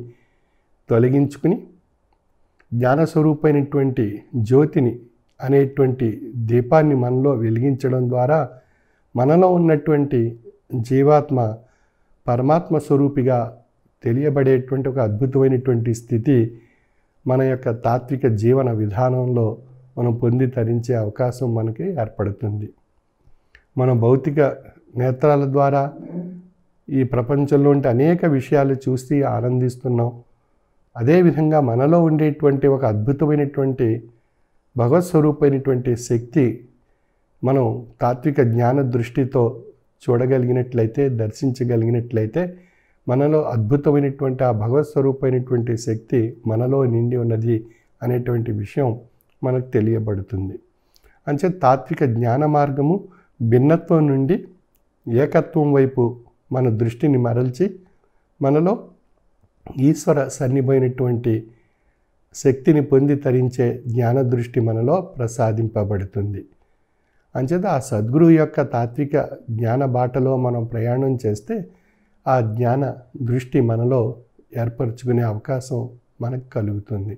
తొలగించుకుని జ్ఞానస్వరూపమైనటువంటి జ్యోతిని అనేటువంటి దీపాన్ని మనలో వెలిగించడం ద్వారా మనలో ఉన్నటువంటి జీవాత్మ పరమాత్మ స్వరూపిగా తెలియబడేటువంటి ఒక అద్భుతమైనటువంటి స్థితి మన యొక్క తాత్విక జీవన విధానంలో మనం పొంది తరించే అవకాశం మనకి ఏర్పడుతుంది మన భౌతిక నేత్రాల ద్వారా ఈ ప్రపంచంలో ఉంటే అనేక విషయాలు చూసి ఆనందిస్తున్నాం అదేవిధంగా మనలో ఉండేటువంటి ఒక అద్భుతమైనటువంటి భగవత్స్వరూపమైనటువంటి శక్తి మనం తాత్విక జ్ఞాన దృష్టితో చూడగలిగినట్లయితే దర్శించగలిగినట్లయితే మనలో అద్భుతమైనటువంటి ఆ భగవత్ స్వరూపమైనటువంటి శక్తి మనలో నిండి ఉన్నది అనేటువంటి విషయం మనకు తెలియబడుతుంది అంచే తాత్విక జ్ఞాన మార్గము భిన్నత్వం నుండి ఏకత్వం వైపు మన దృష్టిని మరల్చి మనలో ఈశ్వర సన్నిపోయినటువంటి శక్తిని పొంది తరించే జ్ఞాన దృష్టి మనలో ప్రసాదింపబడుతుంది అంచేత ఆ సద్గురువు యొక్క తాత్విక జ్ఞాన బాటలో మనం ప్రయాణం చేస్తే ఆ జ్ఞాన దృష్టి మనలో ఏర్పరచుకునే అవకాశం మనకు కలుగుతుంది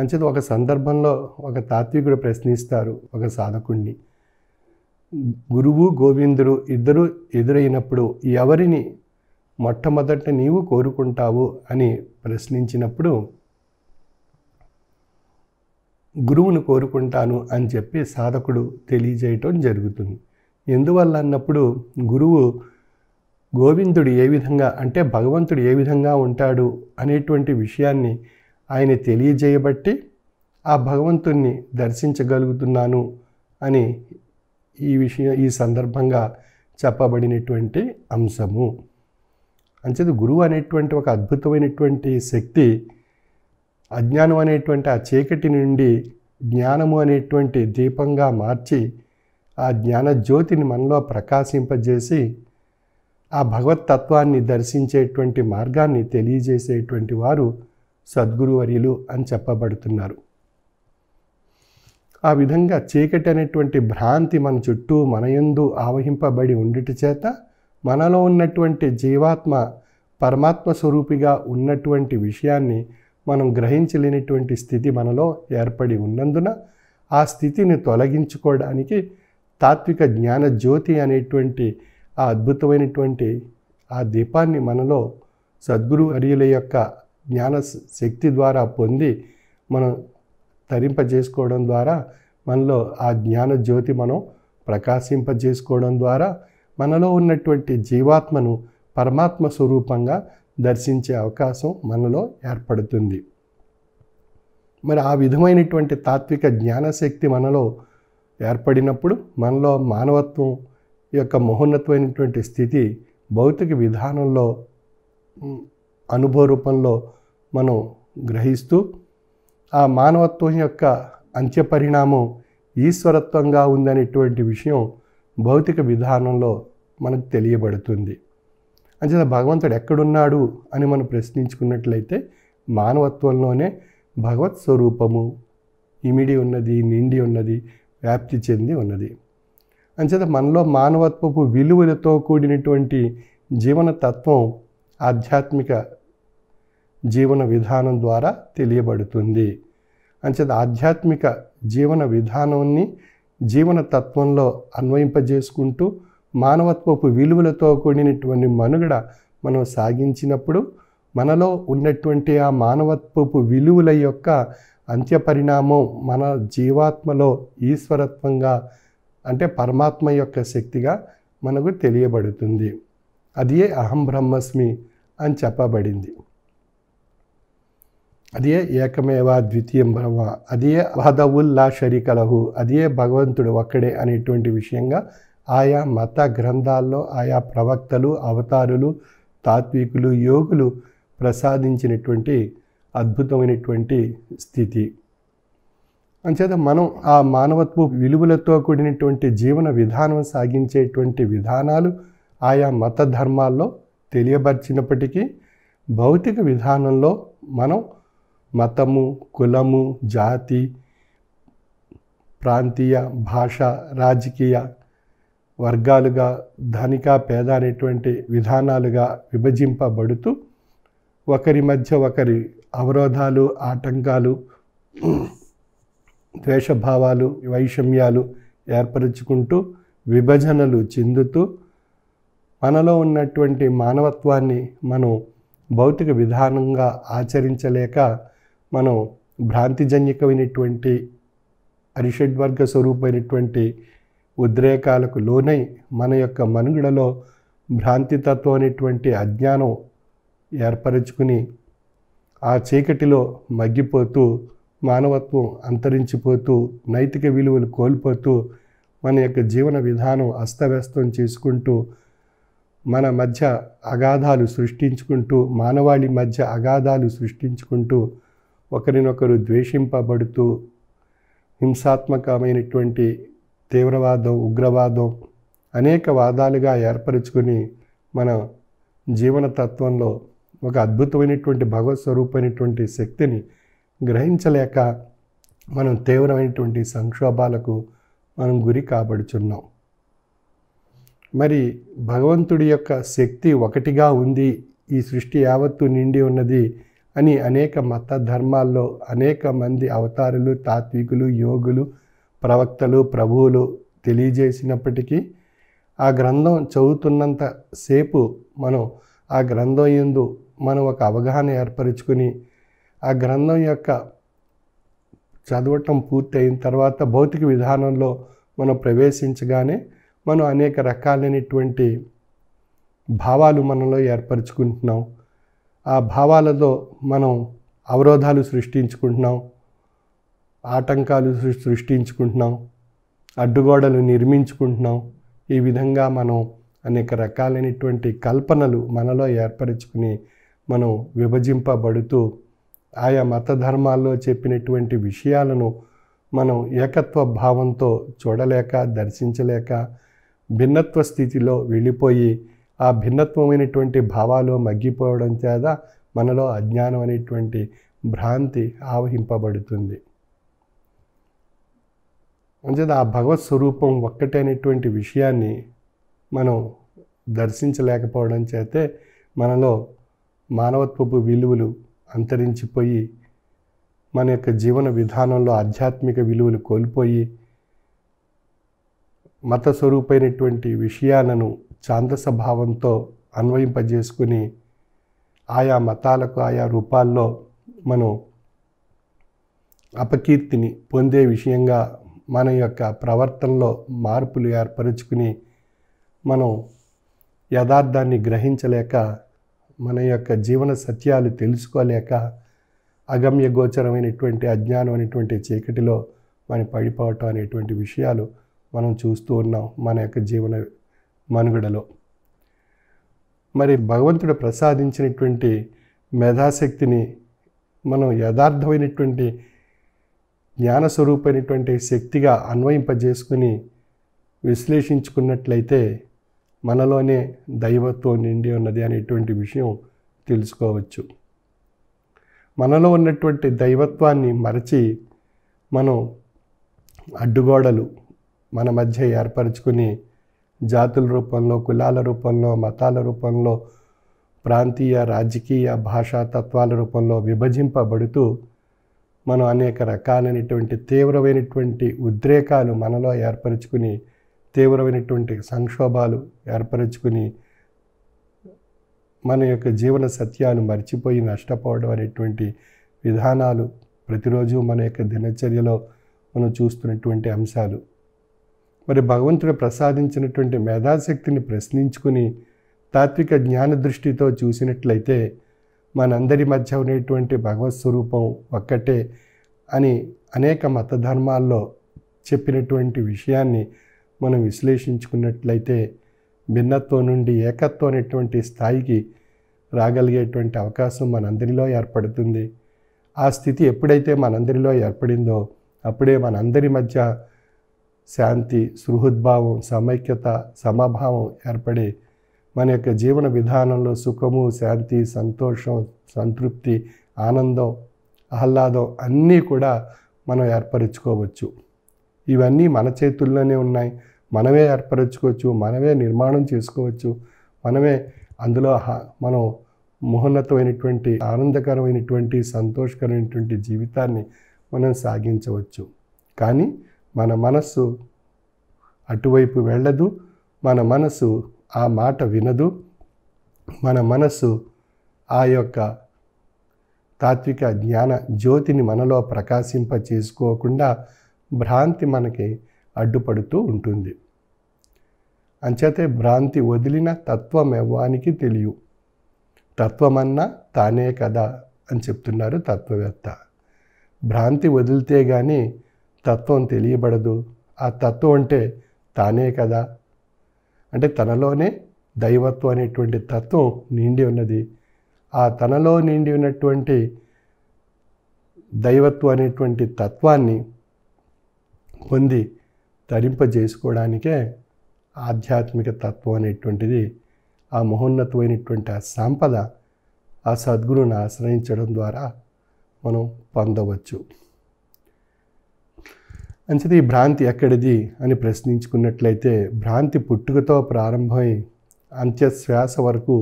అంచేది ఒక సందర్భంలో ఒక తాత్వికుడు ప్రశ్నిస్తారు ఒక సాధకుణ్ణి గురువు గోవిందుడు ఇద్దరు ఎదురైనప్పుడు ఎవరిని మొట్టమొదట నీవు కోరుకుంటావు అని ప్రశ్నించినప్పుడు గురువును కోరుకుంటాను అని చెప్పి సాధకుడు తెలియజేయటం జరుగుతుంది ఎందువల్ల అన్నప్పుడు గురువు గోవిందుడు ఏ విధంగా అంటే భగవంతుడు ఏ విధంగా ఉంటాడు అనేటువంటి విషయాన్ని ఆయన తెలియజేయబట్టి ఆ భగవంతుణ్ణి దర్శించగలుగుతున్నాను అని ఈ విషయం ఈ సందర్భంగా చెప్పబడినటువంటి అంశము అంచేది గురువు అనేటువంటి ఒక అద్భుతమైనటువంటి శక్తి అజ్ఞానం అనేటువంటి ఆ చీకటి నుండి జ్ఞానము అనేటువంటి దీపంగా మార్చి ఆ జ్ఞానజ్యోతిని మనలో ప్రకాశింపజేసి ఆ భగవతత్వాన్ని దర్శించేటువంటి మార్గాన్ని తెలియజేసేటువంటి వారు సద్గురువర్యులు అని చెప్పబడుతున్నారు ఆ విధంగా చీకటి అనేటువంటి భ్రాంతి మన చుట్టూ మనయందు ఆవహింపబడి ఉండుట చేత మనలో ఉన్నటువంటి జీవాత్మ పరమాత్మ స్వరూపిగా ఉన్నటువంటి విషయాన్ని మనం గ్రహించలేనిటువంటి స్థితి మనలో ఏర్పడి ఉన్నందున ఆ స్థితిని తొలగించుకోవడానికి తాత్విక జ్ఞాన జ్యోతి అనేటువంటి ఆ అద్భుతమైనటువంటి ఆ దీపాన్ని మనలో సద్గురు అరియుల యొక్క జ్ఞాన శక్తి ద్వారా పొంది మనం తరింపజేసుకోవడం ద్వారా మనలో ఆ జ్ఞాన జ్యోతి మనం ప్రకాశింపజేసుకోవడం ద్వారా మనలో ఉన్నటువంటి జీవాత్మను పరమాత్మ స్వరూపంగా దర్శించే అవకాశం మనలో ఏర్పడుతుంది మరి ఆ విధమైనటువంటి తాత్విక జ్ఞానశక్తి మనలో ఏర్పడినప్పుడు మనలో మానవత్వం యొక్క మహోన్నతమైనటువంటి స్థితి భౌతిక విధానంలో అనుభవ రూపంలో మనం గ్రహిస్తూ ఆ మానవత్వం యొక్క అంత్య పరిణామం ఈశ్వరత్వంగా ఉందనేటువంటి విషయం భౌతిక విధానంలో మనకు తెలియబడుతుంది అంచేత భగవంతుడు ఎక్కడున్నాడు అని మనం ప్రశ్నించుకున్నట్లయితే మానవత్వంలోనే భగవత్ స్వరూపము ఇమిడి ఉన్నది నిండి ఉన్నది వ్యాప్తి చెంది ఉన్నది అంచేత మనలో మానవత్వపు విలువలతో కూడినటువంటి జీవన తత్వం ఆధ్యాత్మిక జీవన విధానం ద్వారా తెలియబడుతుంది అంచేత ఆధ్యాత్మిక జీవన విధానాన్ని జీవన తత్వంలో అన్వయింపజేసుకుంటూ మానవత్వపు విలువలతో కూడినటువంటి మనుగడ మనం సాగించినప్పుడు మనలో ఉన్నటువంటి ఆ మానవత్వపు విలువల యొక్క అంత్యపరిణామం మన జీవాత్మలో ఈశ్వరత్వంగా అంటే పరమాత్మ యొక్క శక్తిగా మనకు తెలియబడుతుంది అదియే అహం బ్రహ్మస్మి అని చెప్పబడింది అదే ఏకమేవా ద్వితీయం బ్రహ్మ అదే వహదవుల్లా షరికలహు అదియే భగవంతుడు ఒక్కడే అనేటువంటి విషయంగా ఆయా మత గ్రంథాల్లో ఆయా ప్రవక్తలు అవతారులు తాత్వికులు యోగులు ప్రసాదించినటువంటి అద్భుతమైనటువంటి స్థితి అంచేత మనం ఆ మానవత్వ విలువలతో కూడినటువంటి జీవన విధానం సాగించేటువంటి విధానాలు ఆయా మత ధర్మాల్లో తెలియబరిచినప్పటికీ భౌతిక విధానంలో మనం మతము కులము జాతి ప్రాంతీయ భాష రాజకీయ వర్గాలుగా ధనిక పేద అనేటువంటి విధానాలుగా విభజింపబడుతూ ఒకరి మధ్య ఒకరి అవరోధాలు ఆటంకాలు ద్వేషభావాలు వైషమ్యాలు ఏర్పరచుకుంటూ విభజనలు చెందుతూ మనలో ఉన్నటువంటి మానవత్వాన్ని మనం భౌతిక విధానంగా ఆచరించలేక మనం భ్రాంతిజన్యకమైనటువంటి అరిషడ్వర్గ స్వరూపమైనటువంటి ఉద్రేకాలకు లోనై మన యొక్క మనుగడలో భ్రాంతితత్వం అనేటువంటి అజ్ఞానం ఏర్పరచుకుని ఆ చీకటిలో మగ్గిపోతూ మానవత్వం అంతరించిపోతూ నైతిక విలువలు కోల్పోతూ మన యొక్క జీవన విధానం అస్తవ్యస్తం చేసుకుంటూ మన మధ్య అగాధాలు సృష్టించుకుంటూ మానవాళి మధ్య అగాధాలు సృష్టించుకుంటూ ఒకరినొకరు ద్వేషింపబడుతూ హింసాత్మకమైనటువంటి తీవ్రవాదం ఉగ్రవాదం అనేక వాదాలుగా ఏర్పరచుకొని మన జీవన తత్వంలో ఒక అద్భుతమైనటువంటి భగవత్ స్వరూపమైనటువంటి శక్తిని గ్రహించలేక మనం తీవ్రమైనటువంటి సంక్షోభాలకు మనం గురి కాబడుచున్నాం మరి భగవంతుడి యొక్క శక్తి ఒకటిగా ఉంది ఈ సృష్టి యావత్తు నిండి ఉన్నది అని అనేక మత ధర్మాల్లో అనేక మంది అవతారులు తాత్వికులు యోగులు ప్రవక్తలు ప్రభువులు తెలియజేసినప్పటికీ ఆ గ్రంథం చదువుతున్నంత సేపు మనం ఆ గ్రంథం ఎందు మనం ఒక అవగాహన ఏర్పరచుకుని ఆ గ్రంథం యొక్క చదవటం పూర్తయిన తర్వాత భౌతిక విధానంలో మనం ప్రవేశించగానే మనం అనేక రకాలైనటువంటి భావాలు మనలో ఏర్పరచుకుంటున్నాం ఆ భావాలతో మనం అవరోధాలు సృష్టించుకుంటున్నాం ఆటంకాలు సృష్టించుకుంటున్నాం అడ్డుగోడలు నిర్మించుకుంటున్నాం ఈ విధంగా మనం అనేక రకాలైనటువంటి కల్పనలు మనలో ఏర్పరచుకుని మనం విభజింపబడుతూ ఆయా మత ధర్మాల్లో చెప్పినటువంటి విషయాలను మనం ఏకత్వ భావంతో చూడలేక దర్శించలేక భిన్నత్వ స్థితిలో వెళ్ళిపోయి ఆ భిన్నత్వమైనటువంటి భావాలు మగ్గిపోవడం చేత మనలో అజ్ఞానం అనేటువంటి భ్రాంతి ఆవహింపబడుతుంది అంచేత ఆ భగవత్ స్వరూపం ఒక్కటే అనేటువంటి విషయాన్ని మనం దర్శించలేకపోవడం చేతే మనలో మానవత్వపు విలువలు అంతరించిపోయి మన యొక్క జీవన విధానంలో ఆధ్యాత్మిక విలువలు కోల్పోయి మత స్వరూపైనటువంటి విషయాలను ఛాందస భావంతో అన్వయింపజేసుకుని ఆయా మతాలకు ఆయా రూపాల్లో మనం అపకీర్తిని పొందే విషయంగా మన యొక్క ప్రవర్తనలో మార్పులు ఏర్పరచుకుని మనం యథార్థాన్ని గ్రహించలేక మన యొక్క జీవన సత్యాలు తెలుసుకోలేక అగమ్య గోచరమైనటువంటి అజ్ఞానం అనేటువంటి చీకటిలో మనం పడిపోవటం అనేటువంటి విషయాలు మనం చూస్తూ ఉన్నాం మన యొక్క జీవన మనుగడలో మరి భగవంతుడు ప్రసాదించినటువంటి మేధాశక్తిని మనం యథార్థమైనటువంటి జ్ఞానస్వరూపమైనటువంటి శక్తిగా అన్వయింపజేసుకుని విశ్లేషించుకున్నట్లయితే మనలోనే దైవత్వం నిండి ఉన్నది అనేటువంటి విషయం తెలుసుకోవచ్చు మనలో ఉన్నటువంటి దైవత్వాన్ని మరచి మనం అడ్డుగోడలు మన మధ్య ఏర్పరచుకుని జాతుల రూపంలో కులాల రూపంలో మతాల రూపంలో ప్రాంతీయ రాజకీయ భాషా తత్వాల రూపంలో విభజింపబడుతూ మనం అనేక రకాలైనటువంటి తీవ్రమైనటువంటి ఉద్రేకాలు మనలో ఏర్పరచుకుని తీవ్రమైనటువంటి సంక్షోభాలు ఏర్పరచుకుని మన యొక్క జీవన సత్యాలు మర్చిపోయి నష్టపోవడం అనేటువంటి విధానాలు ప్రతిరోజు మన యొక్క దినచర్యలో మనం చూస్తున్నటువంటి అంశాలు మరి భగవంతుడు ప్రసాదించినటువంటి మేధాశక్తిని ప్రశ్నించుకుని తాత్విక జ్ఞాన దృష్టితో చూసినట్లయితే మనందరి మధ్య ఉండేటువంటి భగవత్ స్వరూపం ఒక్కటే అని అనేక మత ధర్మాల్లో చెప్పినటువంటి విషయాన్ని మనం విశ్లేషించుకున్నట్లయితే భిన్నత్వం నుండి ఏకత్వం అనేటువంటి స్థాయికి రాగలిగేటువంటి అవకాశం మనందరిలో ఏర్పడుతుంది ఆ స్థితి ఎప్పుడైతే మనందరిలో ఏర్పడిందో అప్పుడే మనందరి మధ్య శాంతి సృహద్భావం సమైక్యత సమభావం ఏర్పడి మన యొక్క జీవన విధానంలో సుఖము శాంతి సంతోషం సంతృప్తి ఆనందం ఆహ్లాదం అన్నీ కూడా మనం ఏర్పరచుకోవచ్చు ఇవన్నీ మన చేతుల్లోనే ఉన్నాయి మనమే ఏర్పరచుకోవచ్చు మనమే నిర్మాణం చేసుకోవచ్చు మనమే అందులో మనం మోహన్నతమైనటువంటి ఆనందకరమైనటువంటి సంతోషకరమైనటువంటి జీవితాన్ని మనం సాగించవచ్చు కానీ మన మనస్సు అటువైపు వెళ్ళదు మన మనసు ఆ మాట వినదు మన మనసు ఆ యొక్క తాత్విక జ్ఞాన జ్యోతిని మనలో ప్రకాశింప చేసుకోకుండా భ్రాంతి మనకి అడ్డుపడుతూ ఉంటుంది అంచేతే భ్రాంతి వదిలిన తత్వం ఎవ్వానికి తెలియ తత్వమన్నా తానే కదా అని చెప్తున్నారు తత్వవేత్త భ్రాంతి వదిలితే కానీ తత్వం తెలియబడదు ఆ తత్వం అంటే తానే కదా అంటే తనలోనే దైవత్వం అనేటువంటి తత్వం నిండి ఉన్నది ఆ తనలో నిండి ఉన్నటువంటి దైవత్వం అనేటువంటి తత్వాన్ని పొంది తరింపజేసుకోవడానికే ఆధ్యాత్మిక తత్వం అనేటువంటిది ఆ మహోన్నతమైనటువంటి ఆ సంపద ఆ సద్గురుని ఆశ్రయించడం ద్వారా మనం పొందవచ్చు అంచేది ఈ భ్రాంతి ఎక్కడిది అని ప్రశ్నించుకున్నట్లయితే భ్రాంతి పుట్టుకతో ప్రారంభమై అంత్యశ్వాస వరకు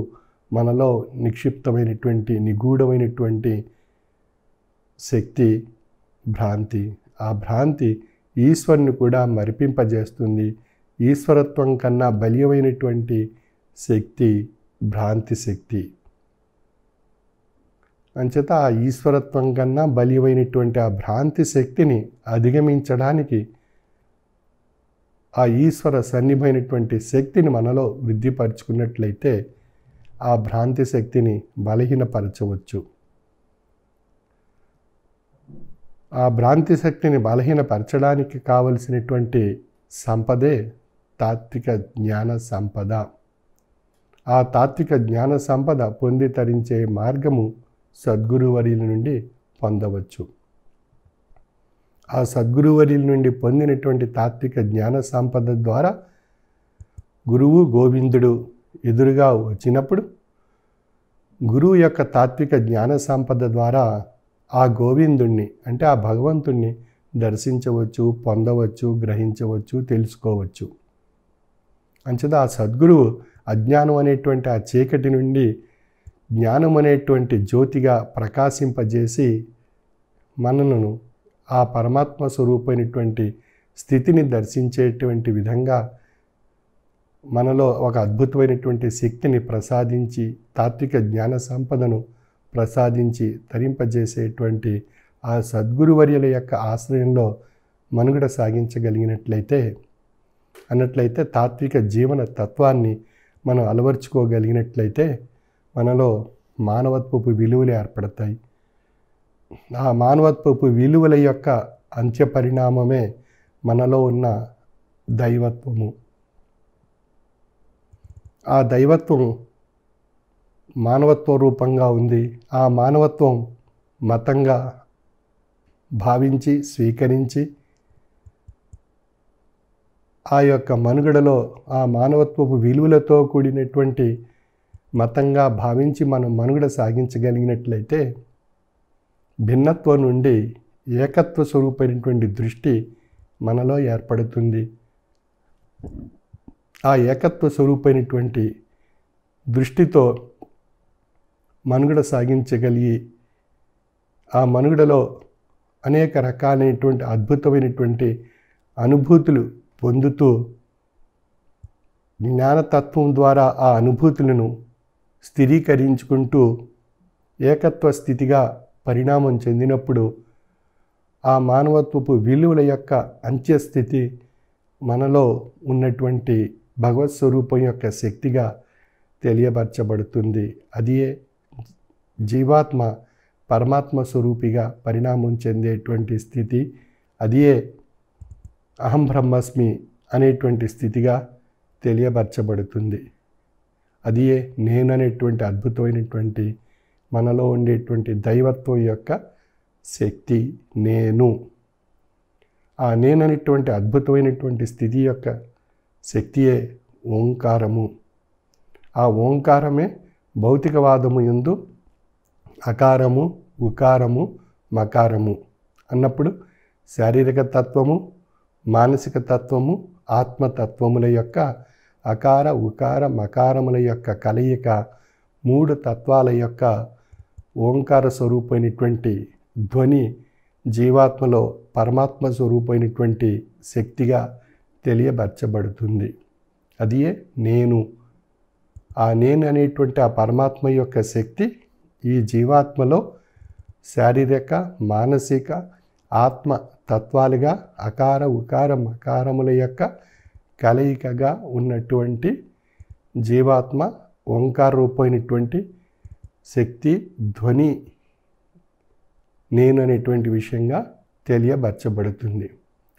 మనలో నిక్షిప్తమైనటువంటి నిగూఢమైనటువంటి శక్తి భ్రాంతి ఆ భ్రాంతి ఈశ్వరుని కూడా మరిపింపజేస్తుంది ఈశ్వరత్వం కన్నా బలీయమైనటువంటి శక్తి భ్రాంతి శక్తి అంచేత ఆ ఈశ్వరత్వం కన్నా బలివైనటువంటి ఆ భ్రాంతి శక్తిని అధిగమించడానికి ఆ ఈశ్వర సన్నిభైనటువంటి శక్తిని మనలో వృద్ధిపరుచుకున్నట్లయితే ఆ భ్రాంతి శక్తిని బలహీనపరచవచ్చు ఆ భ్రాంతి శక్తిని బలహీనపరచడానికి కావలసినటువంటి సంపదే తాత్విక జ్ఞాన సంపద ఆ తాత్విక జ్ఞాన సంపద పొంది తరించే మార్గము సద్గురువర్యుల నుండి పొందవచ్చు ఆ సద్గురువర్యుల నుండి పొందినటువంటి తాత్విక జ్ఞాన సంపద ద్వారా గురువు గోవిందుడు ఎదురుగా వచ్చినప్పుడు గురువు యొక్క తాత్విక జ్ఞాన సంపద ద్వారా ఆ గోవిందుణ్ణి అంటే ఆ భగవంతుణ్ణి దర్శించవచ్చు పొందవచ్చు గ్రహించవచ్చు తెలుసుకోవచ్చు అంచేత ఆ సద్గురువు అజ్ఞానం అనేటువంటి ఆ చీకటి నుండి జ్ఞానం అనేటువంటి జ్యోతిగా ప్రకాశింపజేసి మనలను ఆ పరమాత్మ స్వరూపమైనటువంటి స్థితిని దర్శించేటువంటి విధంగా మనలో ఒక అద్భుతమైనటువంటి శక్తిని ప్రసాదించి తాత్విక జ్ఞాన సంపదను ప్రసాదించి తరింపజేసేటువంటి ఆ సద్గురువర్యుల యొక్క ఆశ్రయంలో మనుగడ సాగించగలిగినట్లయితే అన్నట్లయితే తాత్విక జీవన తత్వాన్ని మనం అలవర్చుకోగలిగినట్లయితే మనలో మానవత్వపు విలువలు ఏర్పడతాయి ఆ మానవత్వపు విలువల యొక్క అంత్య పరిణామమే మనలో ఉన్న దైవత్వము ఆ దైవత్వం మానవత్వ రూపంగా ఉంది ఆ మానవత్వం మతంగా భావించి స్వీకరించి ఆ యొక్క మనుగడలో ఆ మానవత్వపు విలువలతో కూడినటువంటి మతంగా భావించి మనం మనుగడ సాగించగలిగినట్లయితే భిన్నత్వం నుండి ఏకత్వ స్వరూపమైనటువంటి దృష్టి మనలో ఏర్పడుతుంది ఆ ఏకత్వ స్వరూపమైనటువంటి దృష్టితో మనుగడ సాగించగలిగి ఆ మనుగడలో అనేక రకాలైనటువంటి అద్భుతమైనటువంటి అనుభూతులు పొందుతూ జ్ఞానతత్వం ద్వారా ఆ అనుభూతులను స్థిరీకరించుకుంటూ ఏకత్వ స్థితిగా పరిణామం చెందినప్పుడు ఆ మానవత్వపు విలువల యొక్క అంత్యస్థితి మనలో ఉన్నటువంటి భగవత్ స్వరూపం యొక్క శక్తిగా తెలియపరచబడుతుంది అదియే జీవాత్మ పరమాత్మ స్వరూపిగా పరిణామం చెందేటువంటి స్థితి అదియే అహం బ్రహ్మస్మి అనేటువంటి స్థితిగా తెలియపరచబడుతుంది అది ఏ నేననేటువంటి అద్భుతమైనటువంటి మనలో ఉండేటువంటి దైవత్వం యొక్క శక్తి నేను ఆ నేననేటువంటి అద్భుతమైనటువంటి స్థితి యొక్క శక్తియే ఓంకారము ఆ ఓంకారమే భౌతికవాదము ఎందు అకారము ఉకారము మకారము అన్నప్పుడు శారీరక తత్వము మానసిక తత్వము ఆత్మతత్వముల యొక్క అకార ఉకార మకారముల యొక్క కలయిక మూడు తత్వాల యొక్క ఓంకార స్వరూపమైనటువంటి ధ్వని జీవాత్మలో పరమాత్మ స్వరూపమైనటువంటి శక్తిగా తెలియబరచబడుతుంది అది నేను ఆ నేను అనేటువంటి ఆ పరమాత్మ యొక్క శక్తి ఈ జీవాత్మలో శారీరక మానసిక ఆత్మ తత్వాలుగా అకార ఉకార మకారముల యొక్క కలయికగా ఉన్నటువంటి జీవాత్మ ఓంకార రూపమైనటువంటి శక్తి ధ్వని నేను అనేటువంటి విషయంగా తెలియబరచబడుతుంది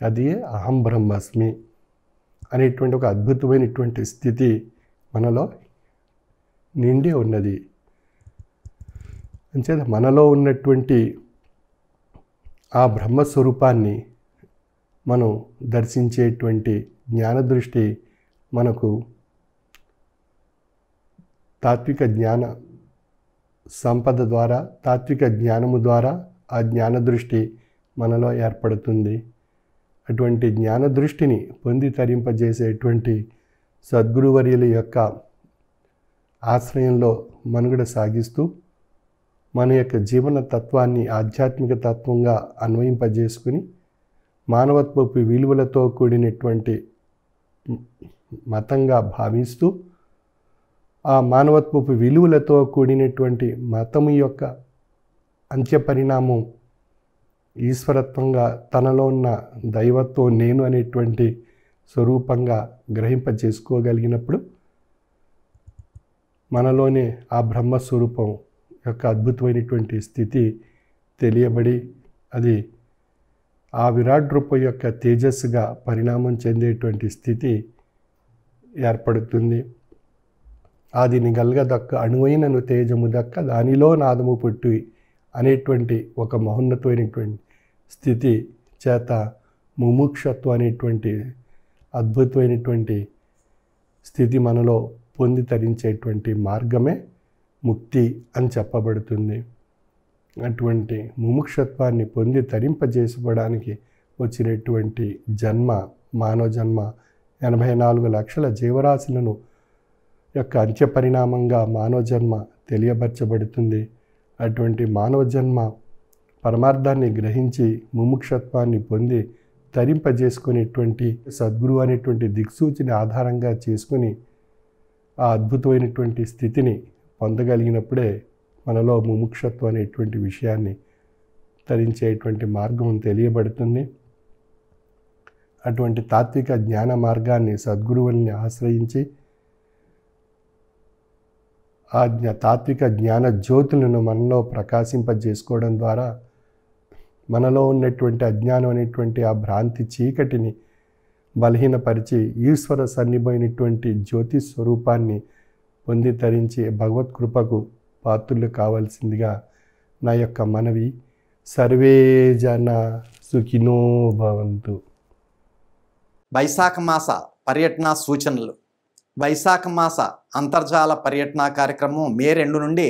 అది అహం బ్రహ్మస్మి అనేటువంటి ఒక అద్భుతమైనటువంటి స్థితి మనలో నిండి ఉన్నది అంచేత మనలో ఉన్నటువంటి ఆ బ్రహ్మస్వరూపాన్ని మనం దర్శించేటువంటి జ్ఞానదృష్టి మనకు తాత్విక జ్ఞాన సంపద ద్వారా తాత్విక జ్ఞానము ద్వారా ఆ జ్ఞాన దృష్టి మనలో ఏర్పడుతుంది అటువంటి జ్ఞాన దృష్టిని పొంది తరింపజేసేటువంటి సద్గురువర్యుల యొక్క ఆశ్రయంలో మనుగడ సాగిస్తూ మన యొక్క జీవన తత్వాన్ని ఆధ్యాత్మిక తత్వంగా అన్వయింపజేసుకుని మానవత్వపు విలువలతో కూడినటువంటి మతంగా భావిస్తూ ఆ మానవత్వపు విలువలతో కూడినటువంటి మతము యొక్క పరిణామం ఈశ్వరత్వంగా తనలో ఉన్న దైవత్వం నేను అనేటువంటి స్వరూపంగా గ్రహింప చేసుకోగలిగినప్పుడు మనలోనే ఆ బ్రహ్మస్వరూపం యొక్క అద్భుతమైనటువంటి స్థితి తెలియబడి అది ఆ విరాట్ రూపం యొక్క తేజస్సుగా పరిణామం చెందేటువంటి స్థితి ఏర్పడుతుంది అది నిగల్గదక్క అణువైనను తేజము దక్క దానిలో నాదము పుట్టి అనేటువంటి ఒక మహోన్నతమైనటువంటి స్థితి చేత ముముక్షత్వం అనేటువంటి అద్భుతమైనటువంటి స్థితి మనలో పొంది తరించేటువంటి మార్గమే ముక్తి అని చెప్పబడుతుంది అటువంటి ముముక్షత్వాన్ని పొంది తరింపజేసుకోవడానికి వచ్చినటువంటి జన్మ మానవ జన్మ ఎనభై నాలుగు లక్షల జీవరాశులను యొక్క అంత్య పరిణామంగా మానవ జన్మ తెలియబరచబడుతుంది అటువంటి మానవ జన్మ పరమార్థాన్ని గ్రహించి ముముక్షత్వాన్ని పొంది తరింపజేసుకునేటువంటి సద్గురు అనేటువంటి దిక్సూచిని ఆధారంగా చేసుకుని ఆ అద్భుతమైనటువంటి స్థితిని పొందగలిగినప్పుడే మనలో ముముక్షత్వం అనేటువంటి విషయాన్ని తరించేటువంటి మార్గం తెలియబడుతుంది అటువంటి తాత్విక జ్ఞాన మార్గాన్ని సద్గురువుల్ని ఆశ్రయించి ఆ జ్ఞా తాత్విక జ్ఞాన జ్యోతులను మనలో ప్రకాశింపజేసుకోవడం ద్వారా మనలో ఉన్నటువంటి అజ్ఞానం అనేటువంటి ఆ భ్రాంతి చీకటిని బలహీనపరిచి ఈశ్వర సన్నిభైనటువంటి జ్యోతి స్వరూపాన్ని పొంది తరించి భగవత్ కృపకు పాత్రులు కావాల్సిందిగా నా యొక్క మనవి సర్వే జన సుఖినో భవంతు వైశాఖ మాస పర్యటన సూచనలు వైశాఖ మాస అంతర్జాల పర్యటన కార్యక్రమం మే రెండు నుండి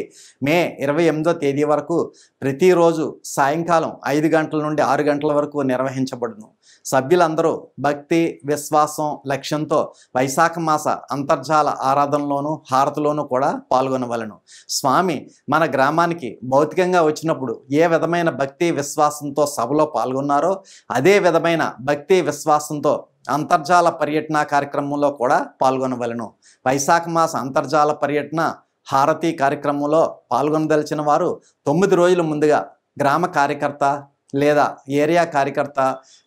మే ఇరవై ఎనిమిదో తేదీ వరకు ప్రతిరోజు సాయంకాలం ఐదు గంటల నుండి ఆరు గంటల వరకు నిర్వహించబడును సభ్యులందరూ భక్తి విశ్వాసం లక్ష్యంతో వైశాఖ మాస అంతర్జాల ఆరాధనలోనూ హారతిలోనూ కూడా పాల్గొనవలను స్వామి మన గ్రామానికి భౌతికంగా వచ్చినప్పుడు ఏ విధమైన భక్తి విశ్వాసంతో సభలో పాల్గొన్నారో అదే విధమైన భక్తి విశ్వాసంతో అంతర్జాల పర్యటన కార్యక్రమంలో కూడా పాల్గొనవలను వైశాఖ మాస అంతర్జాల పర్యటన హారతి కార్యక్రమంలో పాల్గొనదలిచిన వారు తొమ్మిది రోజుల ముందుగా గ్రామ కార్యకర్త లేదా ఏరియా కార్యకర్త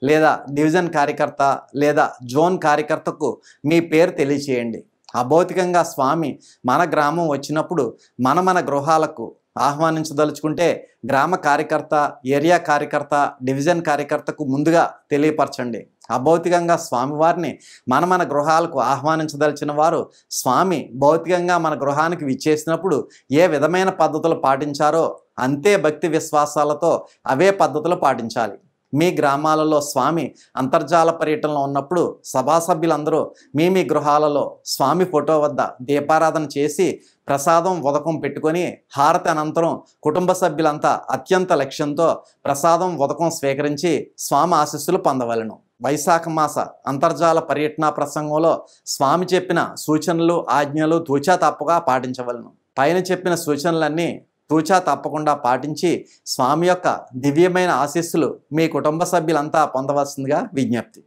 లేదా డివిజన్ కార్యకర్త లేదా జోన్ కార్యకర్తకు మీ పేరు తెలియచేయండి అభౌతికంగా స్వామి మన గ్రామం వచ్చినప్పుడు మన మన గృహాలకు ఆహ్వానించదలుచుకుంటే గ్రామ కార్యకర్త ఏరియా కార్యకర్త డివిజన్ కార్యకర్తకు ముందుగా తెలియపరచండి అభౌతికంగా స్వామివారిని మన మన గృహాలకు ఆహ్వానించదలిచిన వారు స్వామి భౌతికంగా మన గృహానికి విచ్చేసినప్పుడు ఏ విధమైన పద్ధతులు పాటించారో అంతే భక్తి విశ్వాసాలతో అవే పద్ధతులు పాటించాలి మీ గ్రామాలలో స్వామి అంతర్జాల పర్యటనలో ఉన్నప్పుడు సభా సభ్యులందరూ మీ మీ గృహాలలో స్వామి ఫోటో వద్ద దీపారాధన చేసి ప్రసాదం ఉదకం పెట్టుకొని హారతి అనంతరం కుటుంబ సభ్యులంతా అత్యంత లక్ష్యంతో ప్రసాదం ఉదకం స్వీకరించి స్వామి ఆశస్సులు పొందవలను వైశాఖ మాస అంతర్జాల పర్యటన ప్రసంగంలో స్వామి చెప్పిన సూచనలు ఆజ్ఞలు తూచా తప్పగా పాటించవలను పైన చెప్పిన సూచనలన్నీ తూచా తప్పకుండా పాటించి స్వామి యొక్క దివ్యమైన ఆశీస్సులు మీ కుటుంబ సభ్యులంతా పొందవలసిందిగా విజ్ఞప్తి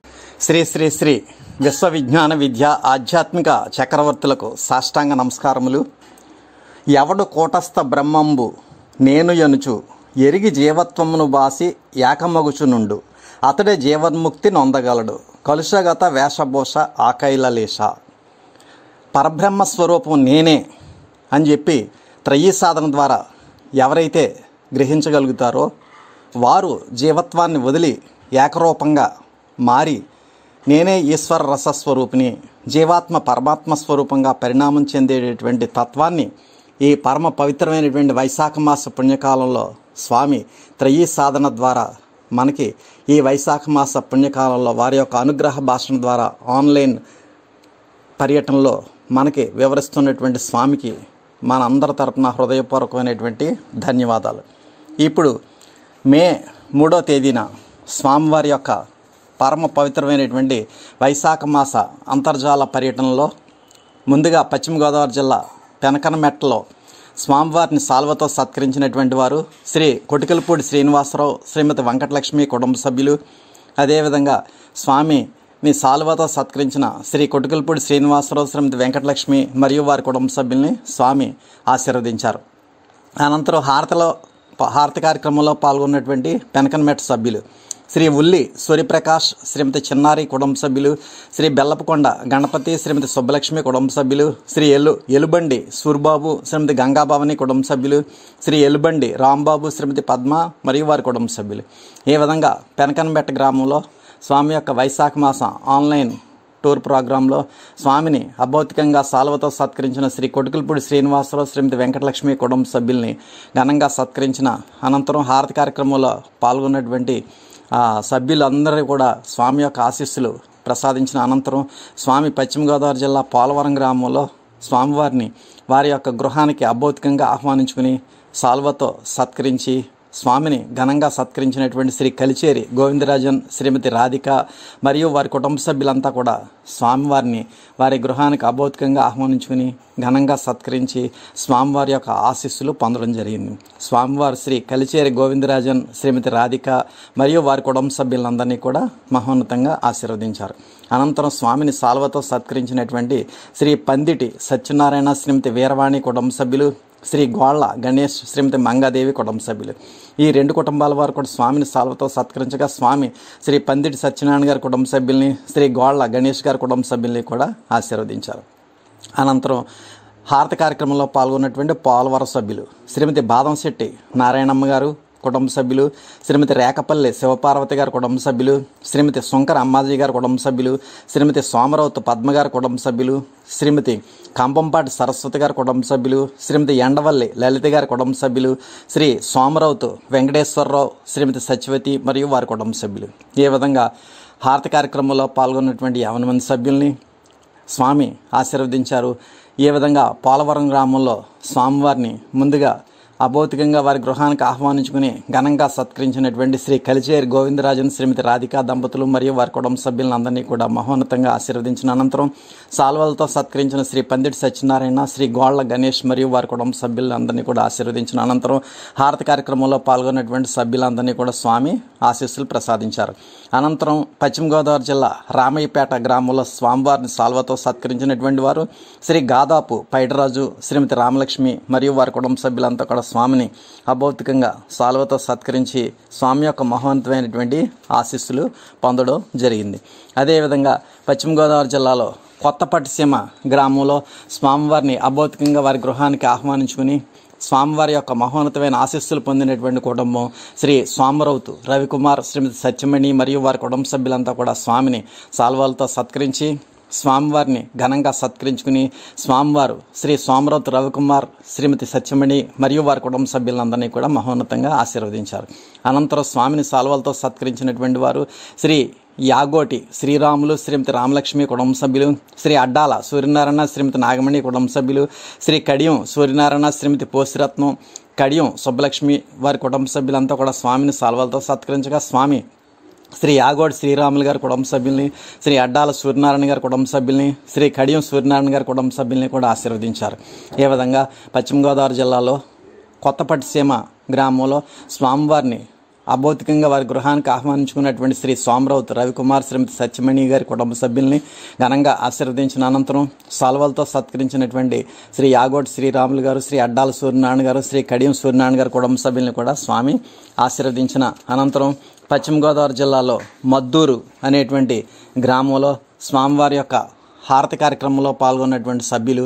శ్రీ శ్రీ శ్రీ విశ్వవిజ్ఞాన విద్య ఆధ్యాత్మిక చక్రవర్తులకు సాష్టాంగ నమస్కారములు ఎవడు కూటస్థ బ్రహ్మంబు నేను ఎనుచు ఎరిగి జీవత్వమును బాసి ఏకమగుచునుండు అతడే జీవన్ముక్తి నొందగలడు కలుషగత వేషభూష ఆకైలలేష పరబ్రహ్మ స్వరూపం నేనే అని చెప్పి త్రయీ సాధన ద్వారా ఎవరైతే గ్రహించగలుగుతారో వారు జీవత్వాన్ని వదిలి ఏకరూపంగా మారి నేనే ఈశ్వర రసస్వరూపిని జీవాత్మ పరమాత్మ స్వరూపంగా పరిణామం చెందేటటువంటి తత్వాన్ని ఈ పరమ పవిత్రమైనటువంటి వైశాఖ మాస పుణ్యకాలంలో స్వామి త్రయీ సాధన ద్వారా మనకి ఈ వైశాఖ మాస పుణ్యకాలంలో వారి యొక్క అనుగ్రహ భాషణ ద్వారా ఆన్లైన్ పర్యటనలో మనకి వివరిస్తున్నటువంటి స్వామికి మన అందరి తరపున హృదయపూర్వకమైనటువంటి ధన్యవాదాలు ఇప్పుడు మే మూడో తేదీన స్వామివారి యొక్క పరమ పవిత్రమైనటువంటి వైశాఖ మాస అంతర్జాల పర్యటనలో ముందుగా పశ్చిమ గోదావరి జిల్లా పెనకనమెట్టలో స్వామివారిని సాల్వతో సత్కరించినటువంటి వారు శ్రీ కొటికలపూడి శ్రీనివాసరావు శ్రీమతి వెంకటలక్ష్మి కుటుంబ సభ్యులు అదేవిధంగా స్వామి మీ సాల్వతో సత్కరించిన శ్రీ కొటికలపూడి శ్రీనివాసరావు శ్రీమతి వెంకటలక్ష్మి మరియు వారి కుటుంబ సభ్యుల్ని స్వామి ఆశీర్వదించారు అనంతరం హారతలో హారతి కార్యక్రమంలో పాల్గొన్నటువంటి పెనకన్మెట్ సభ్యులు శ్రీ ఉల్లి సూర్యప్రకాష్ శ్రీమతి చిన్నారి కుటుంబ సభ్యులు శ్రీ బెల్లపకొండ గణపతి శ్రీమతి సుబ్బలక్ష్మి కుటుంబ సభ్యులు శ్రీ ఎల్లు ఎలుబండి సూర్బాబు శ్రీమతి గంగాభావని కుటుంబ సభ్యులు శ్రీ ఎలుబండి రాంబాబు శ్రీమతి పద్మ మరియు వారి కుటుంబ సభ్యులు ఈ విధంగా పెనకనబెట్ట గ్రామంలో స్వామి యొక్క వైశాఖ మాసం ఆన్లైన్ టూర్ ప్రోగ్రాంలో స్వామిని అభౌతికంగా సాల్వతో సత్కరించిన శ్రీ కొడుకులపూడి శ్రీనివాసరావు శ్రీమతి వెంకటలక్ష్మి కుటుంబ సభ్యుల్ని ఘనంగా సత్కరించిన అనంతరం హారతి కార్యక్రమంలో పాల్గొన్నటువంటి ఆ సభ్యులందరూ కూడా స్వామి యొక్క ఆశీస్సులు ప్రసాదించిన అనంతరం స్వామి పశ్చిమ గోదావరి జిల్లా పోలవరం గ్రామంలో స్వామివారిని వారి యొక్క గృహానికి అభౌతికంగా ఆహ్వానించుకుని సాల్వతో సత్కరించి స్వామిని ఘనంగా సత్కరించినటువంటి శ్రీ కలిచేరి గోవిందరాజన్ శ్రీమతి రాధిక మరియు వారి కుటుంబ సభ్యులంతా కూడా స్వామివారిని వారి గృహానికి అభౌతికంగా ఆహ్వానించుకుని ఘనంగా సత్కరించి స్వామివారి యొక్క ఆశీస్సులు పొందడం జరిగింది స్వామివారు శ్రీ కలిచేరి గోవిందరాజన్ శ్రీమతి రాధిక మరియు వారి కుటుంబ సభ్యులందరినీ కూడా మహోన్నతంగా ఆశీర్వదించారు అనంతరం స్వామిని సాల్వతో సత్కరించినటువంటి శ్రీ పందిటి సత్యనారాయణ శ్రీమతి వీరవాణి కుటుంబ సభ్యులు శ్రీ గోళ్ల గణేష్ శ్రీమతి మంగాదేవి కుటుంబ సభ్యులు ఈ రెండు కుటుంబాల వారు కూడా స్వామిని సాల్వతో సత్కరించగా స్వామి శ్రీ పందిటి సత్యనారాయణ గారి కుటుంబ సభ్యుల్ని శ్రీ గోళ్ల గణేష్ గారి కుటుంబ సభ్యుల్ని కూడా ఆశీర్వదించారు అనంతరం హారత కార్యక్రమంలో పాల్గొన్నటువంటి పాల్వర సభ్యులు శ్రీమతి బాదంశెట్టి నారాయణమ్మ గారు కుటుంబ సభ్యులు శ్రీమతి రేకపల్లి శివపార్వతి గారి కుటుంబ సభ్యులు శ్రీమతి శంకర్ అమ్మాజీ గారి కుటుంబ సభ్యులు శ్రీమతి సోమరావుత్ పద్మ గారి కుటుంబ సభ్యులు శ్రీమతి కంపంపాటి సరస్వతి గారి కుటుంబ సభ్యులు శ్రీమతి ఎండవల్లి లలిత గారి కుటుంబ సభ్యులు శ్రీ సోమరావుతు వెంకటేశ్వరరావు శ్రీమతి సత్యవతి మరియు వారి కుటుంబ సభ్యులు ఈ విధంగా హారతి కార్యక్రమంలో పాల్గొన్నటువంటి యావన మంది సభ్యుల్ని స్వామి ఆశీర్వదించారు ఏ విధంగా పోలవరం గ్రామంలో స్వామివారిని ముందుగా అభౌతికంగా వారి గృహానికి ఆహ్వానించుకుని ఘనంగా సత్కరించినటువంటి శ్రీ కలిచేరి గోవిందరాజన్ శ్రీమతి రాధికా దంపతులు మరియు వారి కుటుంబ సభ్యులందరినీ కూడా మహోన్నతంగా ఆశీర్వదించిన అనంతరం సాల్వలతో సత్కరించిన శ్రీ పందిటి సత్యనారాయణ శ్రీ గోళ్ల గణేష్ మరియు వారి కుటుంబ సభ్యులందరినీ కూడా ఆశీర్వదించిన అనంతరం హారతి కార్యక్రమంలో పాల్గొన్నటువంటి సభ్యులందరినీ కూడా స్వామి ఆశీస్సులు ప్రసాదించారు అనంతరం పశ్చిమ గోదావరి జిల్లా రామయ్యపేట గ్రామంలో స్వామివారిని సాల్వతో సత్కరించినటువంటి వారు శ్రీ గాదాపు పైడరాజు శ్రీమతి రామలక్ష్మి మరియు వారి కుటుంబ సభ్యులంతా కూడా స్వామిని అభౌతికంగా సాల్వతో సత్కరించి స్వామి యొక్క మహోన్నతమైనటువంటి ఆశీస్సులు పొందడం జరిగింది అదేవిధంగా పశ్చిమ గోదావరి జిల్లాలో కొత్త పట్టిసీమ గ్రామంలో స్వామివారిని అభౌతికంగా వారి గృహానికి ఆహ్వానించుకుని స్వామివారి యొక్క మహోన్నతమైన ఆశీస్సులు పొందినటువంటి కుటుంబం శ్రీ స్వామరౌతు రవికుమార్ శ్రీమతి సత్యమణి మరియు వారి కుటుంబ సభ్యులంతా కూడా స్వామిని సాల్వాలతో సత్కరించి స్వామివారిని ఘనంగా సత్కరించుకుని స్వామివారు శ్రీ సోమరత్ రవికుమార్ శ్రీమతి సత్యమణి మరియు వారి కుటుంబ సభ్యులందరినీ కూడా మహోన్నతంగా ఆశీర్వదించారు అనంతరం స్వామిని సాల్వలతో సత్కరించినటువంటి వారు శ్రీ యాగోటి శ్రీరాములు శ్రీమతి రామలక్ష్మి కుటుంబ సభ్యులు శ్రీ అడ్డాల సూర్యనారాయణ శ్రీమతి నాగమణి కుటుంబ సభ్యులు శ్రీ కడియం సూర్యనారాయణ శ్రీమతి పోసిరత్నం కడియం సుబ్బలక్ష్మి వారి కుటుంబ సభ్యులంతా కూడా స్వామిని సాల్వలతో సత్కరించగా స్వామి శ్రీ యాగోడ్ శ్రీరాములు గారి కుటుంబ సభ్యుల్ని శ్రీ అడ్డాల సూర్యనారాయణ గారి కుటుంబ సభ్యుల్ని శ్రీ కడియం సూర్యనారాయణ గారి కుటుంబ సభ్యుల్ని కూడా ఆశీర్వదించారు ఈ విధంగా పశ్చిమ గోదావరి జిల్లాలో కొత్తపట్టిసీమ గ్రామంలో స్వామివారిని అభౌతికంగా వారి గృహానికి ఆహ్వానించుకున్నటువంటి శ్రీ సోమరావుత్ రవికుమార్ శ్రీమతి సత్యమణి గారి కుటుంబ సభ్యుల్ని ఘనంగా ఆశీర్వదించిన అనంతరం సాల్వలతో సత్కరించినటువంటి శ్రీ యాగోడ్ శ్రీరాములు గారు శ్రీ అడ్డాల సూర్యనారాయణ గారు శ్రీ కడియం సూర్యనారాయణ గారి కుటుంబ సభ్యుల్ని కూడా స్వామి ఆశీర్వదించిన అనంతరం పశ్చిమ గోదావరి జిల్లాలో మద్దూరు అనేటువంటి గ్రామంలో స్వామివారి యొక్క హారతి కార్యక్రమంలో పాల్గొన్నటువంటి సభ్యులు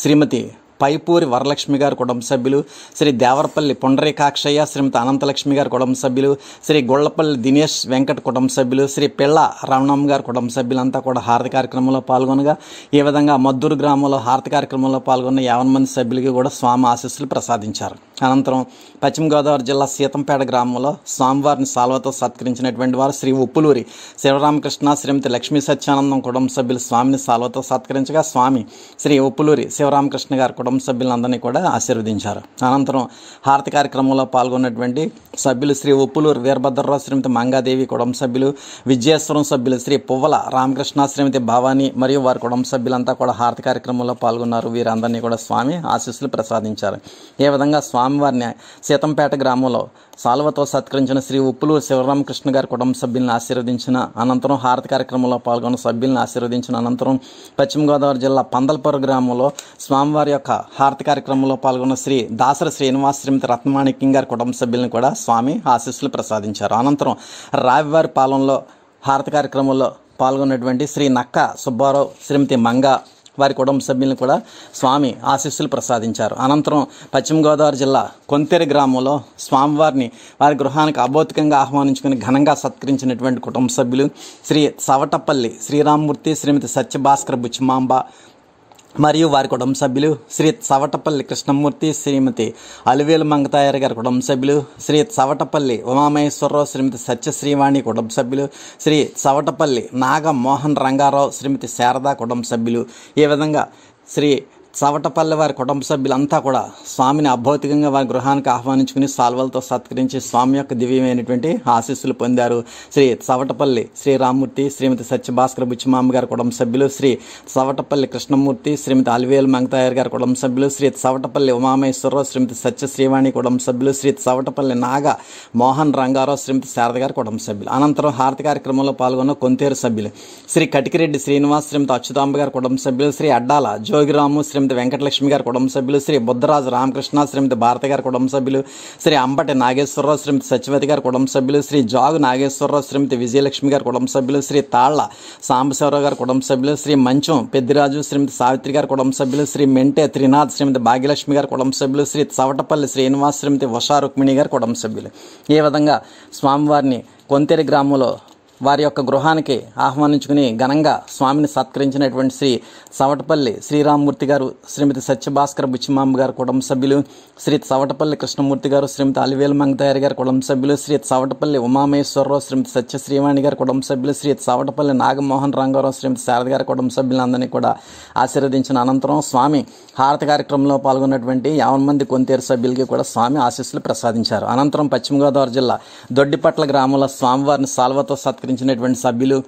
శ్రీమతి పైపూరి వరలక్ష్మి గారు కుటుంబ సభ్యులు శ్రీ దేవరపల్లి పుండరీకాక్షయ్య శ్రీమతి అనంతలక్ష్మి గారు కుటుంబ సభ్యులు శ్రీ గొళ్ళపల్లి దినేష్ వెంకట కుటుంబ సభ్యులు శ్రీ పిళ్ళ రమణమ్మ గారు కుటుంబ సభ్యులంతా కూడా హారతి కార్యక్రమంలో పాల్గొనగా ఈ విధంగా మద్దూరు గ్రామంలో హారతి కార్యక్రమంలో పాల్గొన్న యావన్ మంది సభ్యులకి కూడా స్వామి ఆశస్సులు ప్రసాదించారు అనంతరం పశ్చిమ గోదావరి జిల్లా సీతంపేట గ్రామంలో స్వామివారిని సాల్వతో సత్కరించినటువంటి వారు శ్రీ ఉప్పులూరి శివరామకృష్ణ శ్రీమతి లక్ష్మీ సత్యానందం కుటుంబ సభ్యులు స్వామిని సాల్వతో సత్కరించగా స్వామి శ్రీ ఉప్పులూరి శివరామకృష్ణ గారి కుటుంబ సభ్యులందరినీ కూడా ఆశీర్వదించారు అనంతరం హారతి కార్యక్రమంలో పాల్గొన్నటువంటి సభ్యులు శ్రీ ఉప్పులూరి వీరభద్రరావు శ్రీమతి మంగాదేవి కుటుంబ సభ్యులు విజయేశ్వరం సభ్యులు శ్రీ పువ్వల రామకృష్ణ శ్రీమతి భవాని మరియు వారి కుటుంబ సభ్యులంతా కూడా హారతి కార్యక్రమంలో పాల్గొన్నారు వీరందరినీ కూడా స్వామి ఆశీస్సులు ప్రసాదించారు ఏ విధంగా స్వామి స్వామివారిని సీతంపేట గ్రామంలో సాల్వతో సత్కరించిన శ్రీ ఉప్పులూరు శివరామకృష్ణ గారి కుటుంబ సభ్యులను ఆశీర్వదించిన అనంతరం హారతి కార్యక్రమంలో పాల్గొన్న సభ్యులను ఆశీర్వదించిన అనంతరం పశ్చిమ గోదావరి జిల్లా పందల్పూర్ గ్రామంలో స్వామివారి యొక్క హారతి కార్యక్రమంలో పాల్గొన్న శ్రీ దాసర శ్రీనివాస శ్రీమతి రత్నమాణిక్యం గారి కుటుంబ సభ్యులను కూడా స్వామి ఆశీస్సులు ప్రసాదించారు అనంతరం రావివారి పాలనలో హారతి కార్యక్రమంలో పాల్గొన్నటువంటి శ్రీ నక్క సుబ్బారావు శ్రీమతి మంగ వారి కుటుంబ సభ్యులను కూడా స్వామి ఆశీస్సులు ప్రసాదించారు అనంతరం పశ్చిమ గోదావరి జిల్లా కొంతేరు గ్రామంలో స్వామివారిని వారి గృహానికి అభౌతికంగా ఆహ్వానించుకుని ఘనంగా సత్కరించినటువంటి కుటుంబ సభ్యులు శ్రీ సవటపల్లి శ్రీరామ్మూర్తి శ్రీమతి సత్యభాస్కర్ బుచ్చిమాంబ మరియు వారి కుటుంబ సభ్యులు శ్రీ సవటపల్లి కృష్ణమూర్తి శ్రీమతి అలివేలు మంగతాయారు గారి కుటుంబ సభ్యులు శ్రీ సవటపల్లి ఉమామహేశ్వరరావు శ్రీమతి సత్యశ్రీవాణి కుటుంబ సభ్యులు శ్రీ సవటపల్లి నాగమోహన్ రంగారావు శ్రీమతి శారదా కుటుంబ సభ్యులు ఈ విధంగా శ్రీ చవటపల్లి వారి కుటుంబ సభ్యులంతా కూడా స్వామిని అభౌతికంగా వారి గృహానికి ఆహ్వానించుకుని సాల్వలతో సత్కరించి స్వామి యొక్క దివ్యమైనటువంటి ఆశీస్సులు పొందారు శ్రీ చవటపల్లి శ్రీ రామ్మూర్తి శ్రీమతి సత్యభాస్కర్ బుచ్చిమామ్మ గారి కుటుంబ సభ్యులు శ్రీ చవటపల్లి కృష్ణమూర్తి శ్రీమతి అలివేలు మంగతాయర్ గారి కుటుంబ సభ్యులు శ్రీ చవటపల్లి ఉమామేశ్వరరావు శ్రీమతి శ్రీవాణి కుటుంబ సభ్యులు శ్రీ చవటపల్లి నాగ మోహన్ రంగారావు శ్రీమతి శారద గారి కుటుంబ సభ్యులు అనంతరం హారతి కార్యక్రమంలో పాల్గొన్న కొంతేరు సభ్యులు శ్రీ కటికిరెడ్డి శ్రీనివాస్ శ్రీమతి అచ్యుతాంబ గారి కుటుంబ సభ్యులు శ్రీ అడ్డాల జోగిరాము శ్రీ శ్రీమతి వెంకటలక్ష్మి గారి కుటుంబ సభ్యులు శ్రీ బుద్ధరాజు రామకృష్ణ శ్రీమతి భారతి గారి కుటుంబ సభ్యులు శ్రీ అంబటి నాగేశ్వరరావు శ్రీమతి సత్యవతి గారి కుటుంబ సభ్యులు శ్రీ జాగు నాగేశ్వరరావు శ్రీమతి విజయలక్ష్మి గారి కుటుంబ సభ్యులు శ్రీ తాళ్ల సాంబశివరావు గారి కుటుంబ సభ్యులు శ్రీ మంచం పెద్దిరాజు శ్రీమతి సావిత్రి గారి కుటుంబ సభ్యులు శ్రీ మెంటే త్రినాథ్ శ్రీమతి భాగ్యలక్ష్మి గారి కుటుంబ సభ్యులు శ్రీ చవటపల్లి శ్రీనివాస్ శ్రీమతి ఉషా రుక్మిణి గారి కుటుంబ సభ్యులు ఈ విధంగా స్వామివారిని కొంతెరి గ్రామంలో వారి యొక్క గృహానికి ఆహ్వానించుకుని ఘనంగా స్వామిని సత్కరించినటువంటి శ్రీ సవటపల్లి శ్రీరామ్మూర్తి గారు శ్రీమతి సత్యభాస్కర్ బుచ్చిమాంబ గారు కుటుంబ సభ్యులు శ్రీ సవటపల్లి కృష్ణమూర్తి గారు శ్రీమతి అలివేలు మంగతయారి గారు కుటుంబ సభ్యులు శ్రీ సవటపల్లి ఉమామేశ్వరరావు శ్రీమతి సత్యశ్రీవాణి గారు కుటుంబ సభ్యులు శ్రీ సవటపల్లి నాగమోహన్ రంగారావు శ్రీమతి శారద గారి కుటుంబ సభ్యులందరినీ కూడా ఆశీర్వదించిన అనంతరం స్వామి హారతి కార్యక్రమంలో పాల్గొన్నటువంటి యావన్ మంది కొంతేరు సభ్యులకి కూడా స్వామి ఆశీస్సులు ప్రసాదించారు అనంతరం పశ్చిమ గోదావరి జిల్లా దొడ్డిపట్ల గ్రామంలో స్వామివారిని సాల్వతో సత్కరించారు సమర్పించినటువంటి సభ్యులు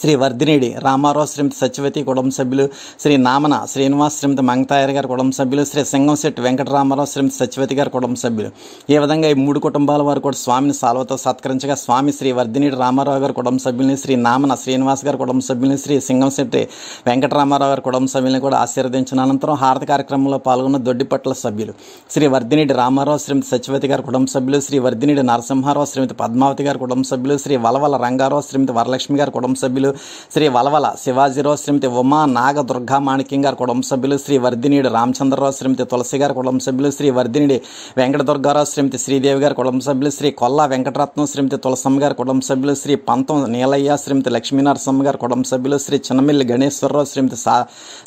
శ్రీ వర్ధినేడి రామారావు శ్రీమతి సత్యవతి కుటుంబ సభ్యులు శ్రీ నామన శ్రీనివాస్ శ్రీమతి మంగతాయర్ గారి కుటుంబ సభ్యులు శ్రీ సింగంశెట్టి వెంకటరామారావు శ్రీమతి సత్యవతి గారి కుటుంబ సభ్యులు ఈ విధంగా ఈ మూడు కుటుంబాల వారు కూడా స్వామిని సాల్వతో సత్కరించగా స్వామి శ్రీ వర్ధినేడి రామారావు గారి కుటుంబ సభ్యుల్ని శ్రీ నామన శ్రీనివాస్ గారి కుటుంబ సభ్యుల్ని శ్రీ సింగంశెట్టి వెంకటరామారావు గారి కుటుంబ సభ్యుల్ని కూడా ఆశీర్వదించిన అనంతరం హారత కార్యక్రమంలో పాల్గొన్న దొడ్డిపట్ల సభ్యులు శ్రీ వర్ధినేడి రామారావు శ్రీమతి సత్యవతి గారి కుటుంబ సభ్యులు శ్రీ వర్ధినేడి నరసింహారావు శ్రీమతి పద్మావతి గారి కుటుంబ సభ్యులు శ్రీ వలవల రంగారావు శ్రీమతి వరలక్ష్మి గారి కుటుంబ సభ్యులు సభ్యులు శ్రీ వలవల శివాజీరావు శ్రీమతి ఉమా నాగ దుర్గా మాణిక్యం గారు సభ్యులు శ్రీ వర్ధినీడు రామచంద్రరావు శ్రీమతి తులసి గారు సభ్యులు శ్రీ వర్ధినిడి వెంకట దుర్గారావు శ్రీమతి శ్రీదేవి గారు సభ్యులు శ్రీ కొల్లా వెంకటరత్నం శ్రీమతి తులసమ్మ గారు కుటుంబ సభ్యులు శ్రీ పంతం నీలయ్య శ్రీమతి లక్ష్మీనరసమ్మ గారు కుటుంబ సభ్యులు శ్రీ చిన్నమిల్లి గణేశ్వరరావు శ్రీమతి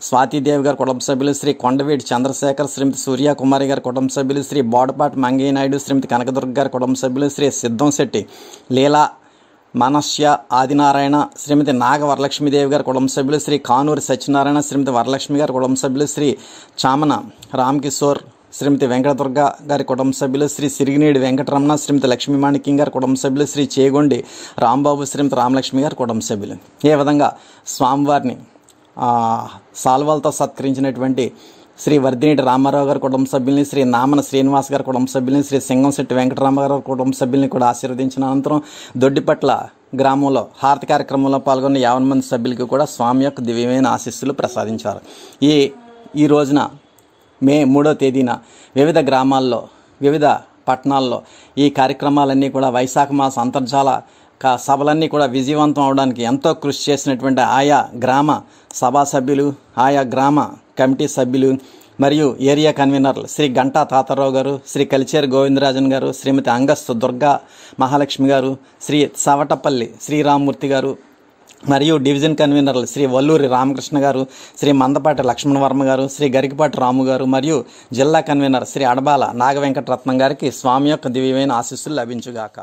స్వాతిదేవి గారు కుటుంబ సభ్యులు శ్రీ కొండవీటి చంద్రశేఖర్ శ్రీమతి సూర్యకుమారి గారి సభ్యులు శ్రీ బోడపాటి మంగయ్య నాయుడు శ్రీమతి కనకదుర్గ గారు కుటుంబ సభ్యులు శ్రీ సిద్ధం శెట్టి లీలా మనస్య ఆదినారాయణ శ్రీమతి నాగ వరలక్ష్మీదేవి గారి కుటుంబ సభ్యులు శ్రీ కానూరి సత్యనారాయణ శ్రీమతి వరలక్ష్మి గారి కుటుంబ సభ్యులు శ్రీ చామన రామ్కిషోర్ శ్రీమతి వెంకటదుర్గ గారి కుటుంబ సభ్యులు శ్రీ సిరిగినేడి వెంకటరమణ శ్రీమతి మాణిక్యం గారి కుటుంబ సభ్యులు శ్రీ చేగొండి రాంబాబు శ్రీమతి రామలక్ష్మి గారి కుటుంబ సభ్యులు ఏ విధంగా స్వామివారిని సాల్వాలతో సత్కరించినటువంటి శ్రీ వర్ధినేటి రామారావు గారి కుటుంబ సభ్యుల్ని శ్రీ నామన శ్రీనివాస్ గారి కుటుంబ సభ్యుల్ని శ్రీ సింగంశెట్టి వెంకటరామ గారి కుటుంబ సభ్యుల్ని కూడా ఆశీర్వదించిన అనంతరం దొడ్డిపట్ల గ్రామంలో హారతి కార్యక్రమంలో పాల్గొన్న యావన్ మంది సభ్యులకి కూడా స్వామి యొక్క దివ్యమైన ఆశీస్సులు ప్రసాదించారు ఈ ఈ రోజున మే మూడో తేదీన వివిధ గ్రామాల్లో వివిధ పట్టణాల్లో ఈ కార్యక్రమాలన్నీ కూడా వైశాఖ మాస అంతర్జాల సభలన్నీ కూడా విజయవంతం అవడానికి ఎంతో కృషి చేసినటువంటి ఆయా గ్రామ సభా సభ్యులు ఆయా గ్రామ కమిటీ సభ్యులు మరియు ఏరియా కన్వీనర్లు శ్రీ గంటా తాతారావు గారు శ్రీ కలిచేరు గోవిందరాజన్ గారు శ్రీమతి అంగస్సు దుర్గా మహాలక్ష్మి గారు శ్రీ సవటపల్లి శ్రీరామ్మూర్తి గారు మరియు డివిజన్ కన్వీనర్లు శ్రీ వల్లూరి రామకృష్ణ గారు శ్రీ మందపాటి లక్ష్మణ వర్మ గారు శ్రీ గరికిపాటి రాము గారు మరియు జిల్లా కన్వీనర్ శ్రీ అడబాల నాగవెంకటరత్నం గారికి స్వామి యొక్క దివ్యమైన ఆశీస్సులు లభించుగాక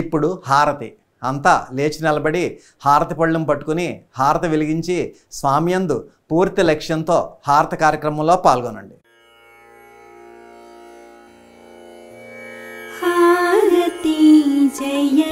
ఇప్పుడు హారతి అంతా లేచి నిలబడి హారతి పళ్ళం పట్టుకుని హారతి వెలిగించి స్వామ్యందు పూర్తి లక్ష్యంతో హారతి కార్యక్రమంలో పాల్గొనండి జయ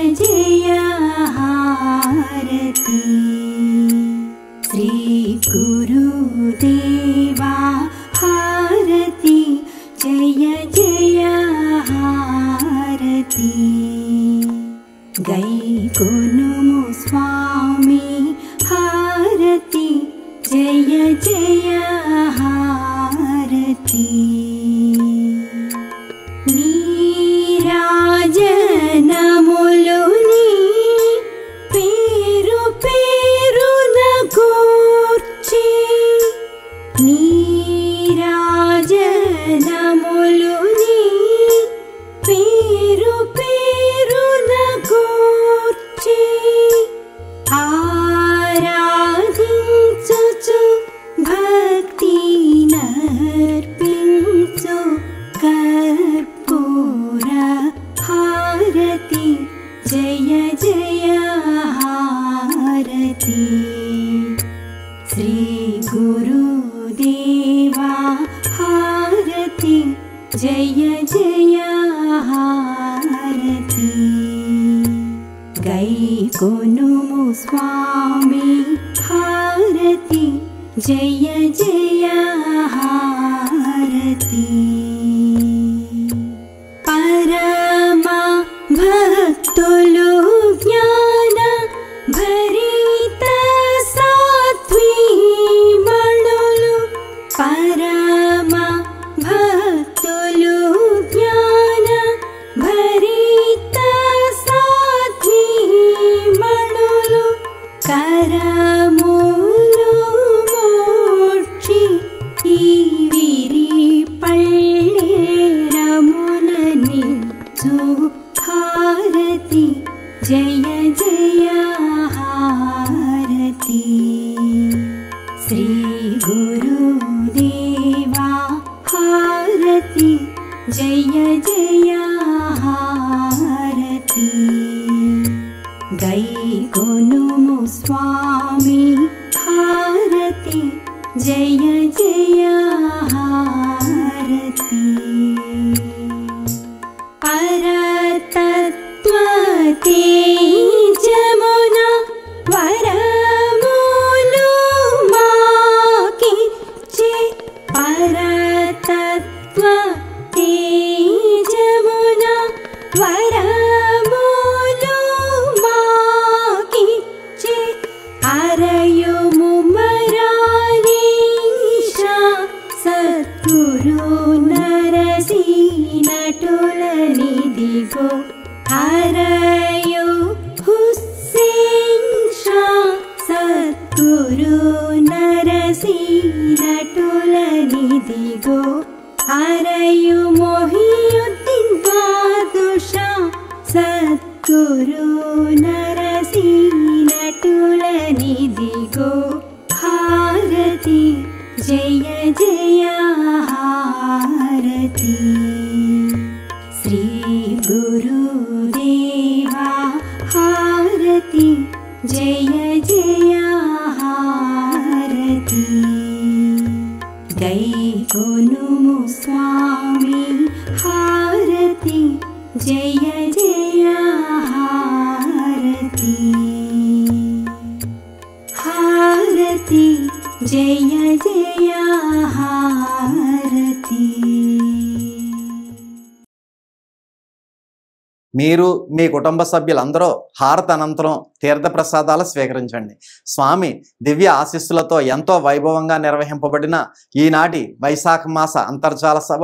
మీ కుటుంబ సభ్యులందరూ హారత అనంతరం తీర్థప్రసాదాలు స్వీకరించండి స్వామి దివ్య ఆశీస్సులతో ఎంతో వైభవంగా నిర్వహింపబడిన ఈనాటి వైశాఖ మాస అంతర్జాల సభ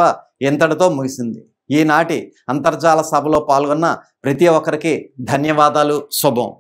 ఎంతటితో ముగిసింది ఈనాటి అంతర్జాల సభలో పాల్గొన్న ప్రతి ఒక్కరికి ధన్యవాదాలు శుభం